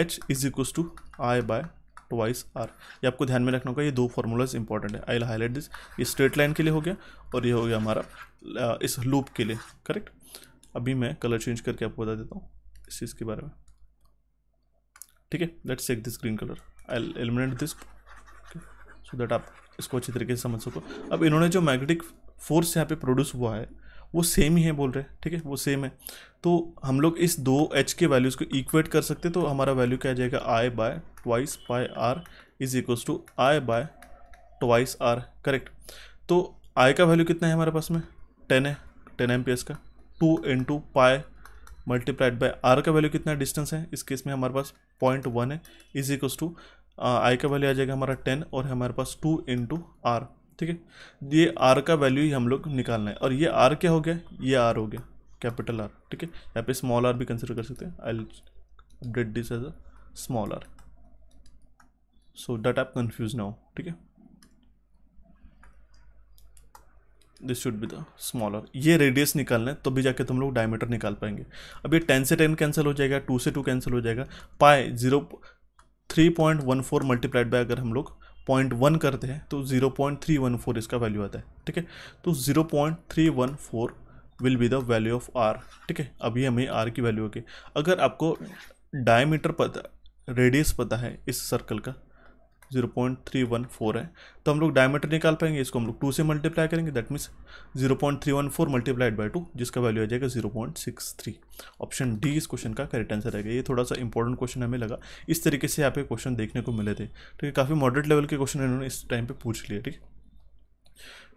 H is equals to I by twice R ये आपको ध्यान में रखना होगा ये दो फार्मूलाज इंपॉर्टेंट है आई हाईलाइट दिस ये स्ट्रेट लाइन के लिए हो गया और ये हो गया हमारा इस लूप के लिए करेक्ट अभी मैं कलर चेंज करके आपको बता देता हूँ इस चीज़ के बारे में ठीक है let's take this green colour I eliminate this so that आप इसको अच्छी तरीके से समझ सको अब इन्होंने जो मैग्नेटिक फोर्स यहाँ पे प्रोड्यूस हुआ है वो सेम ही है बोल रहे हैं ठीक है वो सेम है तो हम लोग इस दो एच के वैल्यूज़ को इक्वेट कर सकते हैं तो हमारा वैल्यू क्या आ जाएगा I by twice by R is equals to I by twice R correct तो आई का वैल्यू कितना है हमारे पास में टेन है टेन एम का two in two pi multiplied by R का वैल्यू कितना डिस्टेंस है इस केस में हमारे पास पॉइंट वन है इज इक्वल्स टू आई का वैल्यू आ जाएगा हमारा टेन और हमारे पास टू इंटू आर ठीक है ये आर का वैल्यू ही हम लोग निकालना है और ये आर क्या हो गया ये आर हो गया कैपिटल आर ठीक है यहाँ पे स्मॉल आर भी कंसिडर कर सकते हैं I update this as a small R so that आप कन्फ्यूज ना हो ठीक है this should be the smaller ये रेडियस निकालना है तभी तो जाके तुम लोग डायमीटर निकाल पाएंगे अब ये टेन से टेन कैंसिल हो जाएगा टू से टू कैंसिल हो जाएगा pi zero three point one four multiplied by अगर हम लोग पॉइंट वन करते हैं तो zero point three one four इसका वैल्यू आता है ठीक है तो zero point three one four will be the value of R ठीक है अभी हमें आर की वैल्यू होगी अगर आपको डायमीटर पता रेडियस पता है इस सर्कल का zero point three one four है तो हम लोग डायमीटर निकाल पाएंगे इसको हम लोग टू से मल्टीप्लाई करेंगे that means zero point three one four multiplied by two जिसका वैल्यू आ जाएगा zero point six three option D इस क्वेश्चन का करेक्ट आंसर रहेगा ये थोड़ा सा इंपॉर्टेंट क्वेश्चन हमें लगा इस तरीके से यहाँ पे क्वेश्चन देखने को मिले थे ठीक है काफ़ी मॉडरेट लेवल के क्वेश्चन इन्होंने इस टाइम पर पूछ लिया ठीक है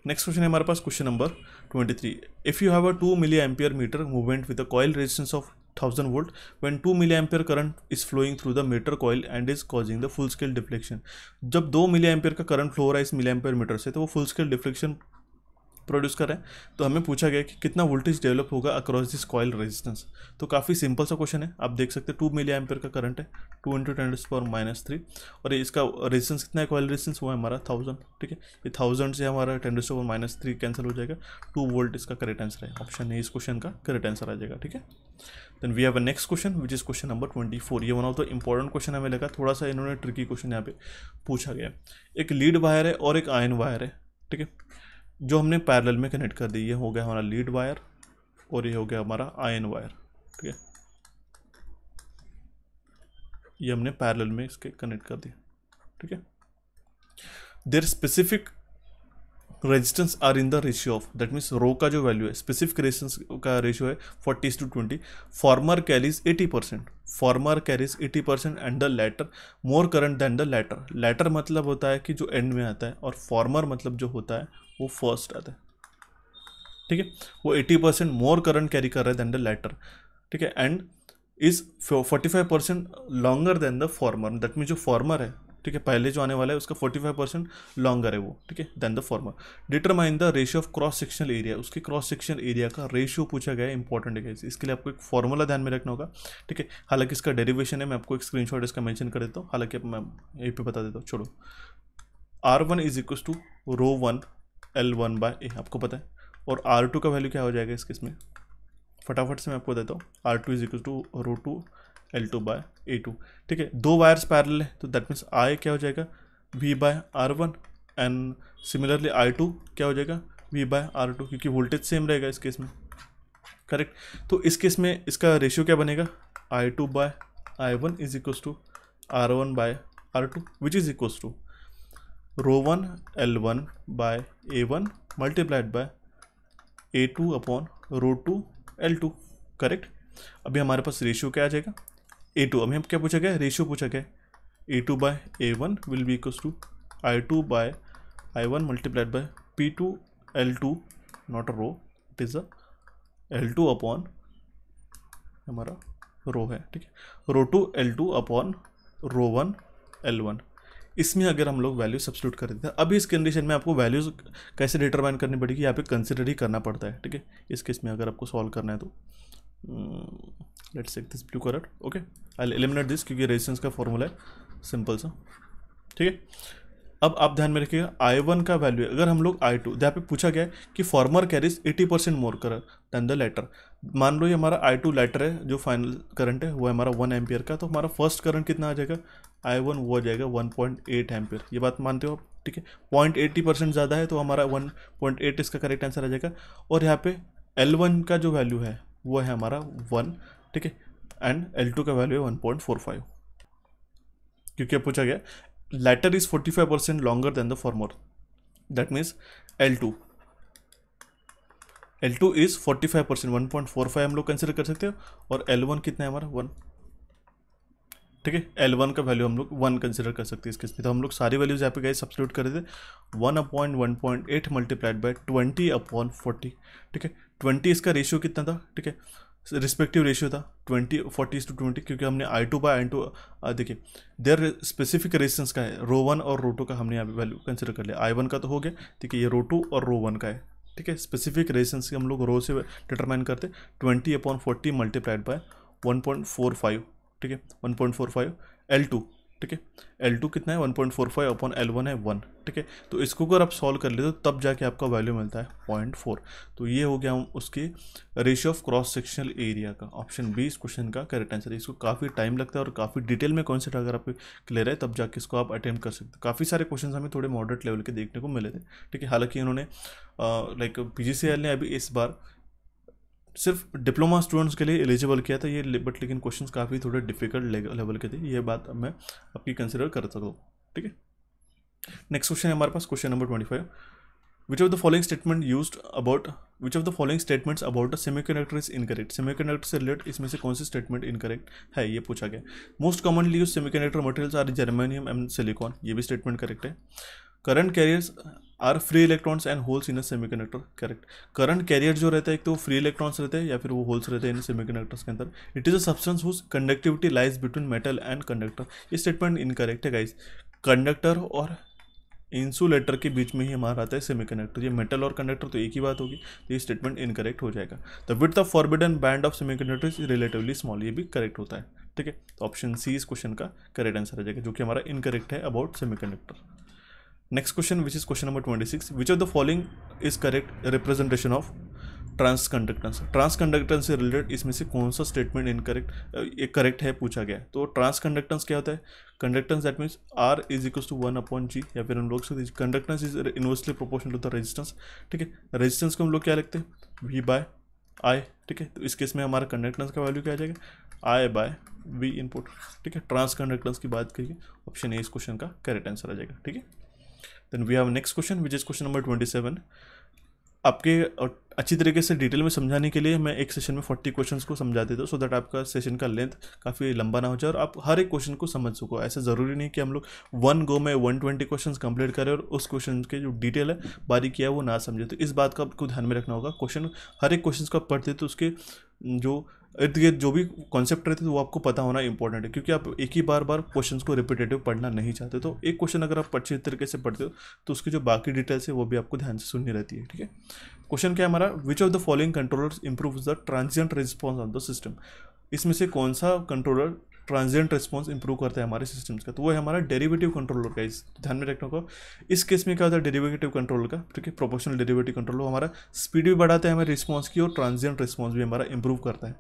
नेक्स्ट क्वेश्चन है हमारे पास question number 23 if you have a two milli ampere meter movement with a coil resistance of thousand volt when two milli ampere current is flowing through the meter coil and is causing the full scale deflection जब दो मिली एम्पियर का करंट फ्लो हो रहा है इस मिली एम्पियर मीटर से तो वो फुल स्केल डिफ्लेक्शन प्रोड्यूस करें तो हमें पूछा गया कि कितना वोल्टेज डेवलप होगा अक्रॉस दिस कॉयल रेजिस्टेंस तो काफ़ी सिंपल सा क्वेश्चन है आप देख सकते हैं टू मिली एम्पियर का करंट है टू इंटू टेन पर माइनस थ्री और इसका रेजिस्टेंस कितना है कॉयल रेजिस्टेंस वो है हमारा थाउजेंड ठीक है ये थाउजेंड से हमारा टेन पर माइनस थ्री कैंसिल हो जाएगा टू वोल्ट इसका करेक्ट आंसर है ऑप्शन है इस क्वेश्चन का करेक्ट आंसर आ जाएगा ठीक है then we have a next question which is question number twenty four ये one of the important question हमें लगा थोड़ा सा इन्होंने ट्रिकी क्वेश्चन यहाँ पे पूछा गया एक लीड वायर है और एक आयन वायर है ठीक है जो हमने पैरेलल में कनेक्ट कर दी ये हो गया हमारा लीड वायर और ये हो गया हमारा आयन वायर ठीक है ये हमने पैरेलल में इसके कनेक्ट कर दिया ठीक है their specific resistance are in the ratio of that means rho का जो वैल्यू है स्पेसिफिक रेजिस्टेंस का रेशियो है forty two twenty former carries eighty percent former carries eighty percent and the latter more current than the latter latter मतलब होता है कि जो एंड में आता है और फॉर्मर मतलब जो होता है वो फर्स्ट आता है ठीक है वो 80 परसेंट मोर करंट कैरी कर रहे हैं देन द लेटर ठीक है and is 45 percent longer than the former that mean जो फॉर्मर है ठीक है पहले जो आने वाला है उसका 45 परसेंट लॉन्गर है वो ठीक है then the former determine the ratio of cross sectional area उसके क्रॉस सेक्शनल एरिया का रेशियो पूछा गया है इंपॉर्टेंट है इसके लिए आपको एक फॉर्मूला ध्यान में रखना होगा ठीक है हालांकि इसका डेरिवेशन है मैं आपको एक शॉट इसका मैंशन कर देता हूँ हालांकि मैं ये पे बता देता हूँ छोड़ो R one is equal to rho one L one by A आपको पता है और आर टू का वैल्यू क्या हो जाएगा इस केस में फटाफट से मैं आपको देता हूँ R two is equal to rho two L two by A two ठीक है दो वायर्स पैरल है तो दैट मीन्स आई क्या हो जाएगा V by R one and similarly I two क्या हो जाएगा वी बाय आर टू क्योंकि वोल्टेज सेम रहेगा इस केस में करेक्ट तो इस केस में इसका रेशियो क्या बनेगा I two by I one is equal to R one by R two which is equal to rho one L one by A one multiplied by A two upon rho two L two correct अभी हमारे पास रेशियो क्या आ जाएगा ए टू अभी हम क्या पूछा गया रेशियो पूछा गया A two by A one will be equal to I two by I one multiplied by P two L two not a rho it is a L two upon हमारा रो है ठीक है rho two L two upon rho one L one इसमें अगर हम लोग वैल्यू सब्सिट्यूट कर देते हैं अभी इस कंडीशन में आपको वैल्यूज कैसे डिटरमाइन करनी पड़ेगी यहाँ पे कंसिडर ही करना पड़ता है ठीक है इस केस में अगर आपको सॉल्व करना है तो let's take this blue colour okay I eliminate this क्योंकि रेजिस्टेंस का फॉर्मूला है सिंपल सा ठीक है अब आप ध्यान में रखिएगा आई वन का वैल्यू अगर हम लोग आई टू जहाँ पे पूछा गया है कि former carries eighty percent more current than the letter मान लो ये हमारा आई टू लेटर है जो फाइनल करंट है वो है हमारा वन एम्पियर का तो हमारा फर्स्ट करंट कितना आ जाएगा आई वन वो आ जाएगा वन पॉइंट एट एम्पियर ये बात मानते हो आप ठीक है पॉइंट एट्टी परसेंट ज़्यादा है तो हमारा वन पॉइंट एट इसका करेक्ट आंसर आ जाएगा और यहाँ पे एल वन का जो वैल्यू है वो है हमारा वन ठीक है एंड एल टू का वैल्यू है वन पॉइंट फोर फाइव क्योंकि अब पूछा गया latter is forty five percent longer than the former that means L two L two is forty five percent one point four five हम लोग कंसिडर कर सकते हो और एल वन कितना है हमारा वन ठीक है एल वन का वैल्यू हम लोग वन कंसिडर कर सकते हैं इसके लिए तो हम लोग सारी वैल्यूज यहाँ पे गए सब्सिट्यूट कर देते one upon one point eight multiplied by twenty upon forty ठीक है ट्वेंटी इसका रेशियो कितना था ठीक है रिस्पेक्टिव रेशियो था ट्वेंटी फोर्टी टू ट्वेंटी क्योंकि हमने I two by I two देखिए देर स्पेसिफिक रेजिस्टेंस का है रो वन और रो टू का हमने यहाँ पे वैल्यू कंसिडर कर लिया आई वन का तो हो गया ठीक है ये रो टू और रो वन का है ठीक है स्पेसिफिक रेजिस्टेंस हम लोग रो से डिटरमाइन करते twenty upon forty multiplied by one point four five ठीक है one point four five L two ठीक है एल टू कितना है one point four five upon L one है वन ठीक है तो इसको अगर आप सॉल्व कर लेते हो तब जाके आपका वैल्यू मिलता है पॉइंट फोर तो ये हो गया हम उसके ratio of cross sectional area का ऑप्शन बी इस क्वेश्चन का करेक्ट आंसर है इसको काफ़ी टाइम लगता है और काफ़ी डिटेल में कॉन्सेप्ट अगर आप क्लियर है तब जाके इसको आप अटैम्प्ट कर सकते हो काफ़ी सारे क्वेश्चन हमें थोड़े मॉडरेट लेवल के देखने को मिले थे ठीक है हालांकि उन्होंने लाइक पी ने अभी इस बार सिर्फ डिप्लोमा स्टूडेंट्स के लिए एलिजिबल किया था ये बट लेकिन क्वेश्चंस काफ़ी थोड़े डिफिकल्ट लेवल के थे ये बात मैं आपकी कंसिडर कर सकता हूँ ठीक है नेक्स्ट क्वेश्चन है हमारे पास question number twenty five which of the following statement use about which of the following statements about the semi a is incorrect semiconductor से रिलेटेड इसमें से कौन सी स्टेटमेंट इनकरेक्ट है ये पूछा गया most commonly use semiconductor materials are germanium and silicon ये भी स्टेटमेंट करेक्ट है current carriers are free electrons and holes in a semiconductor correct current carrier जो रहता है एक तो फ्री इलेक्ट्रॉन्स रहते हैं या फिर वो होल्स रहते हैं इन सेमी कंडक्टर्स के अंदर it is a substance whose conductivity lies between metal and conductor ये स्टेटमेंट इनकरेक्ट है गाइज कंडक्टर और इंसुलेटर के बीच में ही हमारा आता है सेमी कंडक्टर ये मेटल और कंडक्टर तो एक ही बात होगी तो ये स्टेटमेंट इनकरेक्ट हो जाएगा the width of forbidden band of semiconductor is relatively small ये भी करेक्ट होता है ठीक है तो ऑप्शन सी इस क्वेश्चन का करेक्ट आंसर आ जाएगा जो कि हमारा इनकरेक्ट है about semiconductor next is question number twenty six which 26 the of is correct representation of trans of transconductance transconductance से रिलेटेड इसमें से कौन सा स्टेटमेंट इनकरेक्ट एक करेक्ट है पूछा गया तो ट्रांसकंडक्टेंस क्या होता है conductance that means R is equal to one upon G या फिर हम लोग conductance is inversely proportional to the resistance ठीक है रेजिस्टेंस को हम लोग क्या लिखते हैं वी बाय आई ठीक है तो इस केस में हमारा कंडक्टेंस का वैल्यू क्या आ जाएगा आई बाय वी इनपुट ठीक है ट्रांसकंडक्टेंस की बात करिए ऑप्शन ए इस क्वेश्चन का करेक्ट आंसर आ जाएगा ठीक है then we have next question which is question number twenty seven आपके अच्छी तरीके से डिटेल में समझाने के लिए मैं एक सेशन में फोर्टी क्वेश्चन को समझा देता हूँ सो दैट आपका सेशन का लेंथ काफ़ी लंबा ना हो जाए और आप हर एक क्वेश्चन को समझ सको ऐसा ज़रूरी नहीं कि हम लोग वन गो में वन ट्वेंटी क्वेश्चन कंप्लीट करें और उस क्वेश्चन के जो डिटेल है बारीकी है वो ना समझे तो इस बात का आपको ध्यान में रखना होगा क्वेश्चन हर एक क्वेश्चन को आप पढ़ते तो उसके जो इर्द गिर्द जो भी कॉन्सेप्ट रहते थे वो आपको पता होना इंपॉर्टेंट है क्योंकि आप एक ही बार बार क्वेश्चन को रिपीटेटिव पढ़ना नहीं चाहते तो एक क्वेश्चन अगर आप अच्छे तरीके से पढ़ते हो तो उसकी जो बाकी डिटेल्स है वो भी आपको ध्यान से सुननी रहती है ठीक है क्वेश्चन क्या हमारा which of the following controllers improve the transient response of the system इसमें से कौन सा कंट्रोलर ट्रांजियंट रिस्पॉन्स इंप्रूव करता है हमारे सिस्टम्स का तो वो है हमारा डेरिवेटिव कंट्रोलर का इस ध्यान में रखने को इस केस में क्या होता है डेरिवेटिव कंट्रोल का ठीक है प्रोपोर्शनल डेरिवेटिव कंट्रोल हमारा स्पीड भी बढ़ाता है हमारे रिस्पॉन्स की और ट्रांजियंट रिस्पॉन्स भी हमारा इंप्रूव करता है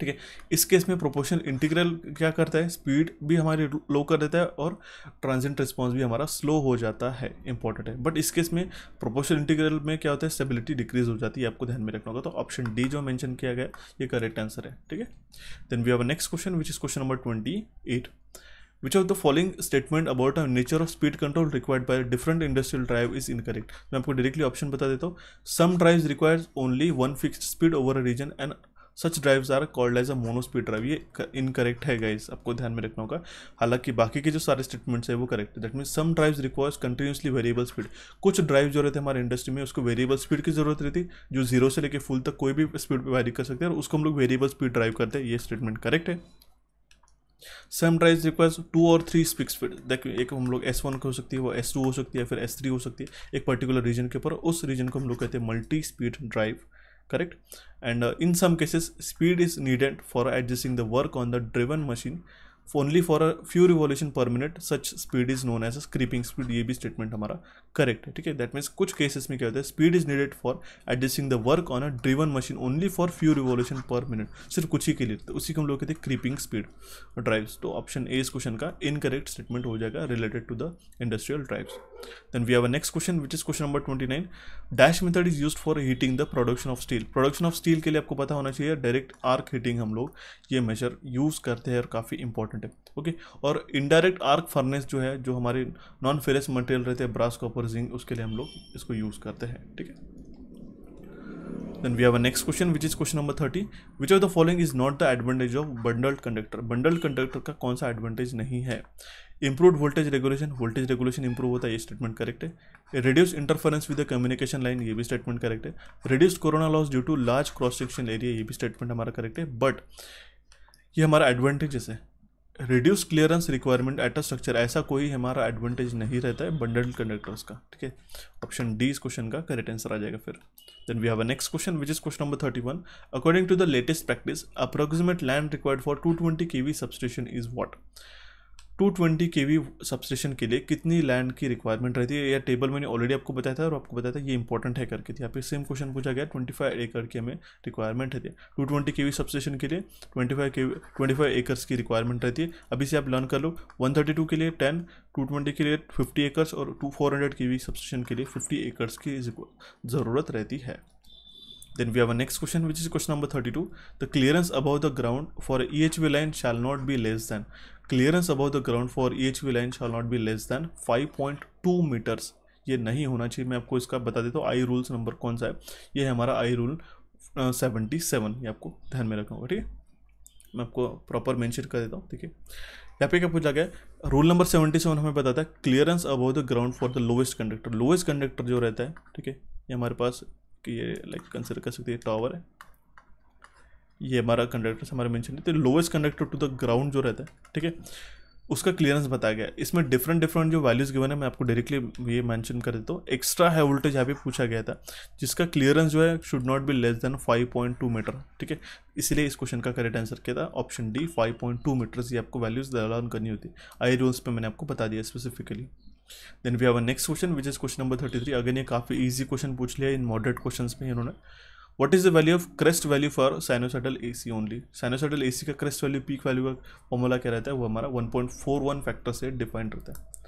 ठीक है इस केस में प्रोपोर्शनल इंटीग्रल क्या करता है स्पीड भी हमारी लो कर देता है और ट्रांजेंट रिस्पॉन्स भी हमारा स्लो हो जाता है इंपॉर्टेंट है बट इस केस में प्रोपोर्शनल इंटीग्रल में क्या होता है स्टेबिलिटी डिक्रीज हो जाती है आपको ध्यान में रखना होगा तो ऑप्शन डी जो मैंशन किया गया ये करेक्ट आंसर है ठीक है then we have next question which is question number twenty eight which of the following statement about a nature of speed control required by a different industrial drive is incorrect मैं आपको डायरेक्टली ऑप्शन बता देता हूँ some drives requires only one fixed speed over a region and such drives are called as a monospeed drive ये इनकरेक्ट है गाइज आपको ध्यान में रखना होगा हालांकि बाकी के जो सारे स्टेटमेंट्स है वो करेक्ट है that mean some drives requires continuously variable speed कुछ ड्राइव जो रहते हैं हमारे इंडस्ट्री में उसको वेरिएबल स्पीड की जरूरत रहती जो जीरो से लेकर फुल तक कोई भी स्पीड पर वैरी कर सकते हैं और उसको हम लोग वेरिएबल स्पीड ड्राइव करते हैं ये स्टेटमेंट करेक्ट है सेम ड्राइव रिक्वायर्स टू और थ्री स्पीक स्पीड देखिए एक हम लोग एस वन हो सकती है वो एस टू हो सकती है फिर एस थ्री हो सकती है एक पर्टिकुलर रीजन के ऊपर उस रीजन को हम लोग कहते हैं multi speed drive correct and uh, in some cases speed is needed for adjusting the work on the driven machine only for a few revolution per minute such speed is known as a creeping speed ये भी स्टेटमेंट हमारा करेक्ट है ठीक है दैट मीन्स कुछ केसेस में क्या होता है speed is needed for adjusting the work on a driven machine only for few revolution per minute सिर्फ कुछ ही के लिए तो उसी को हम लोग कहते हैं क्रीपिंग स्पीड ड्राइव्स तो ऑप्शन ए इस क्वेश्चन का इनकरेक्ट स्टेटमेंट हो जाएगा related to the industrial drives then we have a next question which is question number twenty nine dash method is use for heating the production of steel production of steel के लिए आपको पता होना चाहिए डायरेक्ट आर्क हीटिंग हम लोग ये मेजर यूज़ करते हैं और काफ़ी इंपॉर्टेंट इंपॉर्टेंट है ओके और इनडायरेक्ट आर्क फर्नेस जो है जो हमारे नॉन फेरस मटेरियल रहते हैं ब्रास कॉपर जिंक उसके लिए हम लोग इसको यूज़ करते हैं ठीक है then we have a next question which is question number thirty which of the following is not the advantage of bundled conductor bundled conductor का कौन सा एडवांटेज नहीं है improve voltage regulation voltage regulation improve होता है ये स्टेटमेंट करेक्ट है reduce interference with the communication line ये भी स्टेटमेंट करेक्ट है reduce corona loss due to large cross section area ये भी स्टेटमेंट हमारा करेक्ट है बट ये हमारा एडवांटेजेस है reduce clearance requirement at a structure ऐसा कोई हमारा एडवांटेज नहीं रहता है बंडल कंडक्टर्स का ठीक है ऑप्शन डी इस क्वेश्चन का करेक्ट आंसर आ जाएगा फिर then we have a next question which is question number thirty one according to the latest practice approximate land required for two twenty K V substation is what 220 KV substation के लिए कितनी लैंड की रिक्वायरमेंट रहती है या टेबल मैंने ऑलरेडी आपको बताया था और आपको बताया था ये इंपॉर्टेंट है करके थी यहाँ पे सेम क्वेश्चन पूछा गया 25 एकड़ की हमें रिक्वायरमेंट रहती है two twenty K V substation के लिए 25 के ट्वेंटी फाइव एकर्स की रिक्वायरमेंट रहती है अभी से आप लर्न कर लो 132 के लिए 10 220 के लिए 50 एकर्स और two four hundred K V substation के लिए 50 एकर्स की ज़रूरत रहती है have a next question which is question number thirty two the clearance about the ground for E H V line shall not be less than clearance above the ground for H V line shall not be less than 5.2 meters ये नहीं होना चाहिए मैं आपको इसका बता देता हूँ आई रूल्स नंबर कौन सा है ये है हमारा आई रूल सेवेंटी सेवन ये आपको ध्यान में होगा ठीक है मैं आपको प्रॉपर मेंशन कर देता हूँ ठीक है यहाँ पे क्या पूछा गया रूल नंबर सेवेंटी सेवन हमें बताता है clearance above the ground for the lowest conductor lowest conductor जो रहता है ठीक है ये हमारे पास ये लाइक कंसिडर कर सकते हैं टावर है ये हमारा कंडक्टर हमारे मैंशन तो lowest conductor to the ground जो रहता है ठीक है उसका क्लियरेंस बताया गया इसमें डिफरेंट डिफरेंट जो वैल्यूज़ गिवन है मैं आपको डायरेक्टली ये मेंशन कर देता हूँ एक्स्ट्रा हाई वोल्टेज यहाँ पे पूछा गया था जिसका क्लियरेंस जो है should not be less than 5.2 meter ठीक है इसलिए इस क्वेश्चन का करेक्ट आंसर क्या था ऑप्शन डी 5.2 मीटर्स ये आपको वैल्यूज़ डाउन करनी होती आई रूल्स पर मैंने आपको बता दिया specifically then we have a next question which is question number thirty three again ये काफ़ी ईजी क्वेश्चन पूछ लिया इन मॉडरेट क्वेश्चन में इन्होंने what is the value of crest value for sinusoidal A C only sinusoidal A C का क्रेस्ट वैल्यू पीक वैल्यू का फॉर्मूला क्या रहता है वो हमारा one point four one factor से डिफाइंड रहता है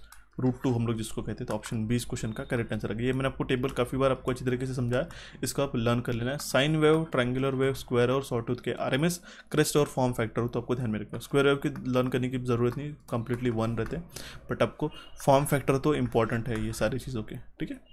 रूट टू हम लोग जिसको कहते हैं तो ऑप्शन बी इस क्वेश्चन का करेक्ट आंसर है ये मैंने आपको टेबल काफ़ी बार आपको अच्छी तरीके से समझाया इसको आप लर्न कर लेना है sine wave triangular wave square और सॉटूथ के आर एम एस क्रेस्ट और फॉर्म फैक्टर हो तो आपको ध्यान में रखना स्क्वायर वेव की लर्न करने की जरूरत नहीं कंप्लीटली वन रहते हैं बट आपको फॉर्म फैक्टर तो इंपॉर्टेंट है ये सारी चीज़ों के ठीक है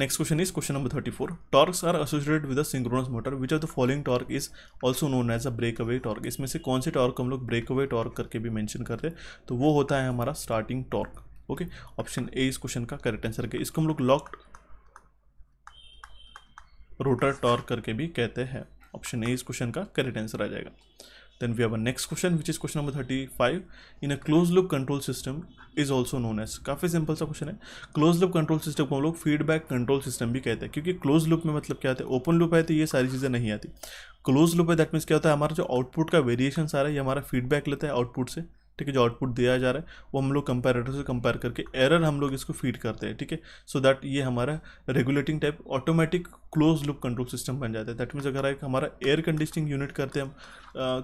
next question is question number thirty four torques are associated with synchronous motor which of the following torque is also known as a breakaway torque इसमें से कौन से टॉर्क हम लोग ब्रेक अवे टॉर्क करके भी मैंशन करते हैं तो वो होता है हमारा starting torque okay option A इस क्वेश्चन का करेक्ट आंसर है इसको हम लोग लॉक्ड रोटर टॉर्क करके भी कहते हैं ऑप्शन ए इस क्वेश्चन का करेक्ट आंसर आ जाएगा Then we have a next question, which is question number 35. In a closed loop control system is also known as काफ़ी सिंपल सा क्वेश्चन है क्लोज लूप कंट्रोल सिस्टम को हम लोग फीडबैक कंट्रोल सिस्टम भी कहते हैं क्योंकि क्लोज लूप में मतलब क्या होता है ओपन लूप है तो ये सारी चीज़ें नहीं आती क्लोज लूप है दैट मीन्स क्या होता है हमारा जो आउटपुट का वेरिएशन आ रहा है ये हमारा फीडबैक लेता है आउटपुट से ठीक है जो आउटपुट दिया जा रहा है वो हम लोग कंपेरेटर से कंपेयर करके एरर हम लोग इसको फीड करते हैं ठीक है सो दैट ये हमारा regulating type automatic close loop control system बन जाता है दैट मीन्स अगर एक हमारा एयर कंडीशनिंग यूनिट करते हम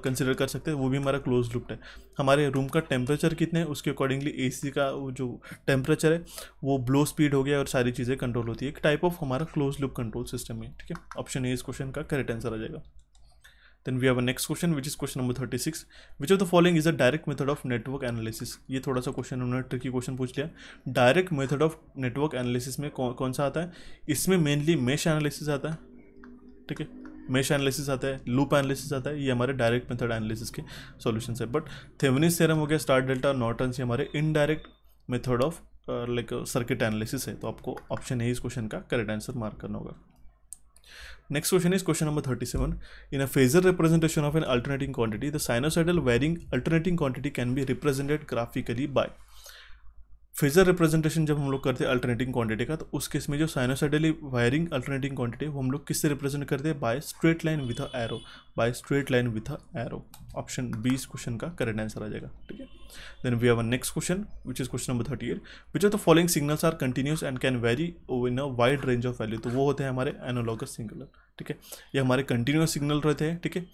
कंसिडर कर सकते हैं वो भी हमारा क्लोज लूप है हमारे रूम का टेम्परेचर कितने है उसके अकॉर्डिंगली ए का जो टेम्परेचर है वो ब्लो स्पीड हो गया और सारी चीज़ें कंट्रोल होती है एक टाइप ऑफ हमारा क्लोज लुक कंट्रोल सिस्टम है ठीक है ऑप्शन ए इस क्वेश्चन का करेक्ट आंसर आ जाएगा then we have a next question which is question number thirty six which of the following is a direct method of network analysis ये थोड़ा सा क्वेश्चन उन्होंने ट्रिकी क्वेश्चन पूछ लिया direct method of network analysis में कौन कौन सा आता है इसमें मेनली मेश एनालिसिस आता है ठीक है मेश एनालिसिस आता है लूप एनालिसिस आता है ये हमारे डायरेक्ट मेथड एनालिसिस के सॉल्यूशन है बट थेवनिस थेरम हो गया स्टार डेल्टा नॉटन ये हमारे indirect method of like circuit analysis है तो आपको ऑप्शन है इस क्वेश्चन का करेक्ट आंसर मार्क करना होगा Next question is question number 37. In a phasor representation of an alternating quantity, the sinusoidal varying alternating quantity can be represented graphically by phasor representation जब हम लोग करते हैं अल्टरनेटिंग क्वांटिटी का तो उस केस में जो साइनोसाइडली वायरिंग अल्टरनेटिंग क्वांटिटी वो हम लोग किससे रिप्रेजेंट करते हैं by straight line with a arrow by straight line with a arrow option B इस क्वेश्चन का करेक्ट आंसर आ जाएगा ठीक है then we have a next question which is question number thirty eight which of the following signals are continuous and can vary in a wide range of value तो वो होते हैं हमारे एनोलॉगस सिग्नल ठीक है ये हमारे कंटिन्यूस सिग्नल रहते हैं ठीक है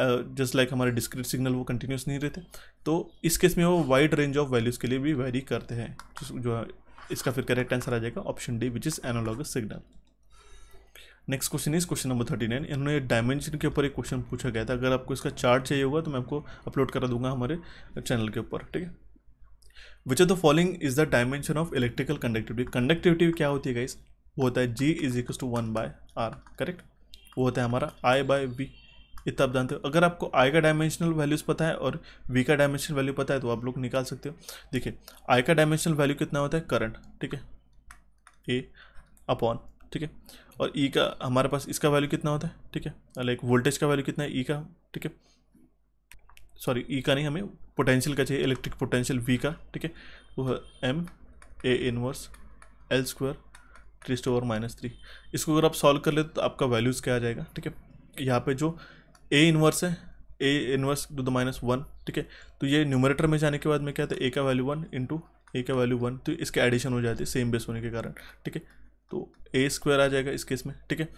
जस्ट लाइक हमारे डिस्क्रीट सिग्नल वो कंटिन्यूस नहीं रहते तो इस केस में वो वाइड रेंज ऑफ वैल्यूज़ के लिए भी वेरी करते हैं जो इसका फिर करेक्ट आंसर आ जाएगा option D which is analog signal next question is question number thirty nine इन्होंने डायमेंशन के ऊपर एक क्वेश्चन पूछा गया था अगर आपको इसका चार्ट चाहिए होगा तो मैं आपको अपलोड करा दूंगा हमारे चैनल के ऊपर ठीक है which of the following is the dimension of electrical conductivity conductivity क्या होती है गाइस वो होता है G is equal to one by R correct वो होता है हमारा आई बाय वी इतना आप जानते हो अगर आपको आई का डायमेंशनल वैल्यूज़ पता है और वी का डायमेंशनल वैल्यू पता है तो आप लोग निकाल सकते हो देखिए आई का डायमेंशनल वैल्यू कितना होता है करंट ठीक है ए अपॉन ठीक है और ई e का हमारे पास इसका वैल्यू कितना होता है ठीक है लाइक वोल्टेज का वैल्यू कितना है ई e का ठीक है सॉरी ई e का नहीं हमें पोटेंशियल का चाहिए इलेक्ट्रिक पोटेंशियल वी का ठीक है वो है M A inverse L square T raised over minus three इसको अगर आप सॉल्व कर ले तो आपका वैल्यूज़ क्या आ जाएगा ठीक है यहाँ पे जो ए इनवर्स है A inverse to the minus one ठीक है तो ये न्यूमरेटर में जाने के बाद में क्या था ए का वैल्यू वन इंटू ए का वैल्यू वन तो इसके एडिशन हो जाती है सेम बेस होने के कारण ठीक है तो ए स्क्वायर आ जाएगा इस केस में ठीक है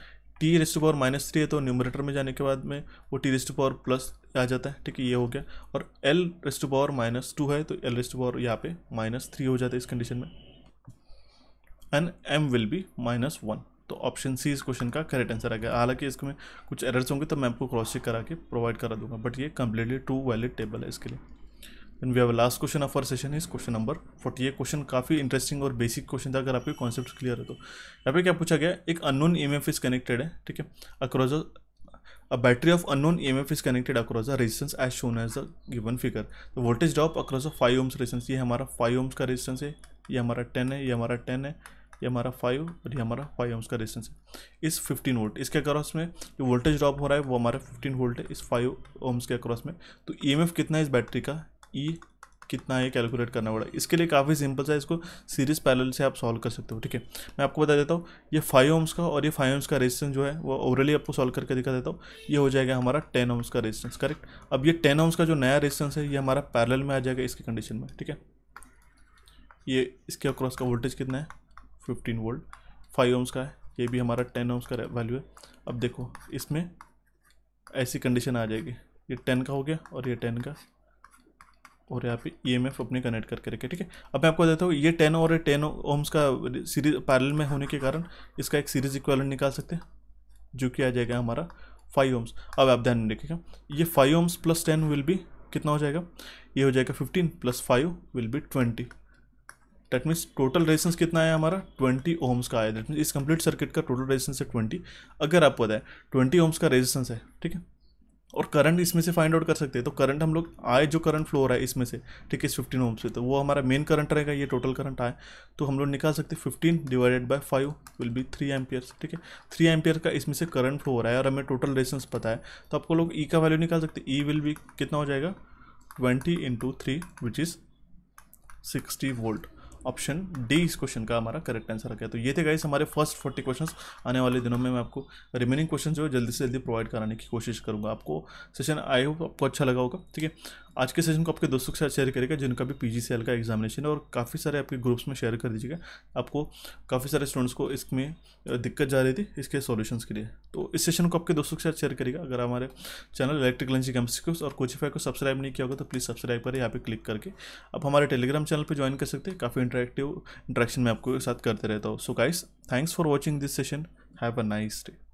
T raised to power minus three है तो न्यूमरेटर में जाने के बाद में वो T raised to power plus आ जाता है ठीक है ये हो गया और L raised to power minus two है तो एल रेस्ट टू पावर यहाँ पे माइनस थ्री हो जाता है इस कंडीशन में and M will be minus one तो ऑप्शन सी इस क्वेश्चन का करेक्ट आंसर आ गया हालांकि इसमें कुछ एरर्स होंगे तो मैं आपको क्रॉस चेक करा के प्रोवाइड करा दूंगा बट ये कम्प्लीटली टू वैलिड टेबल है इसके लिए and we have last question of our session is question number forty ये क्वेश्चन काफ़ी इंटरेस्टिंग और बेसिक क्वेश्चन था अगर आपके कॉन्सेप्ट क्लियर है तो यहाँ पे क्या पूछा गया एक अननोन ई इज कनेक्टेड है ठीक है across a battery of unknown E M F is connected across a resistance as shown as a given figure तो voltage drop across a five ohms resistance ये हमारा फाइव ओम्स का रेजिस्टेंस है ये हमारा टेन है ये हमारा टेन है ये हमारा फाइव और ये हमारा फाइव ओम्स का रेजिस्टेंस है इस फिफ्टीन वोल्ट इसके अक्रॉस में जो वोल्टेज ड्रॉप हो रहा है वो हमारा फिफ्टीन वोल्ट है इस फाइव ओम्स के अक्रॉस में तो ई e कितना है इस बैटरी का ई e कितना है कैलकुलेट करना पड़ा इसके लिए काफ़ी सिंपल सा इसको सीरीज पैरेलल से आप सॉल्व कर सकते हो ठीक है मैं आपको बता देता हूँ ये फाइव ओम्स का और ये फाइव ओम्स का रेजिस्टेंस जो है वो ओवरली आपको सॉल्व करके दिखा देता हूँ ये हो जाएगा हमारा टेन ओम्स का रेजिस्टेंस करेक्ट अब ये टेन ओम्स का जो नया रेजिस्टेंस है ये हमारा पैरेलल में आ जाएगा इसकी कंडीशन में ठीक है ये इसके अक्रॉस का वोल्टेज कितना है फिफ्टीन वोल्ट फाइव ओम्स का है ये भी हमारा टेन ओम्स का वैल्यू है अब देखो इसमें ऐसी कंडीशन आ जाएगी ये टेन का हो गया और ये टेन का और यहाँ पे ई एम एफ अपने कनेक्ट करके रखे ठीक है अब मैं आपको देता हूँ ये टेन और टेन ओम्स का सीरीज पैरल में होने के कारण इसका एक सीरीज इक्वल निकाल सकते हैं जो कि आ जाएगा हमारा फाइव ओम्स अब आप ध्यान देखिएगा ये five ohms plus ten will be कितना हो जाएगा ये हो जाएगा fifteen plus five will be twenty that means total resistance कितना है हमारा 20 ओम्स का है दैट मीन्स इस कंप्लीट सर्किट का टोटल रेजिस्टेंस है 20 अगर आपको पता है 20 ओम्स का रेजिस्टेंस है ठीक है और करंट इसमें से फाइंड आउट कर सकते हैं तो करंट हम लोग आए जो करंट फ्लो रहा है इसमें से ठीक है इस फिफ्टीन ओम से तो वो हमारा मेन करंट रहेगा ये टोटल करंट आए तो हम लोग निकाल सकते हैं fifteen divided by five will be three amperes ठीक है थ्री एम्पियर का इसमें से करंट फ्लो रहा है और हमें टोटल रेजिस्टेंस पता है तो आपको लोग ई e का वैल्यू निकाल सकते ई विल बी कितना हो जाएगा twenty into three which is sixty volt option D इस क्वेश्चन का हमारा करेक्ट आंसर रखा है तो ये थे गाइस हमारे फर्स्ट फोर्टी क्वेश्चन आने वाले दिनों में मैं आपको रिमेनिंग क्वेश्चन जो है जल्दी से जल्दी प्रोवाइड कराने की कोशिश करूँगा आपको सेशन आई होप आपको अच्छा लगा होगा ठीक है आज के सेशन को आपके दोस्तों के साथ शेयर करेगा जिनका भी पी का एग्जामिनेशन है और काफ़ी सारे आपके ग्रुप्स में शेयर कर दीजिएगा आपको काफ़ी सारे स्टूडेंट्स को इसमें दिक्कत जा रही थी इसके सॉल्यूशंस के लिए तो इस सेशन को आपके दोस्तों के साथ शेयर करेगा अगर हमारे चैनल इलेक्ट्रिकल लंच एग्जाम्स और कोचिफाई को सब्सक्राइब नहीं किया होगा तो प्लीज़ सब्सक्राइब करें यहाँ पर क्लिक करके आप हमारे टेलीग्राम चैनल पर ज्वाइन कर सकते हैं काफ़ी इंटरेक्टिव इंट्रैक्शन में आपको साथ करते रहता हूँ so guys thanks for watching this session have a nice day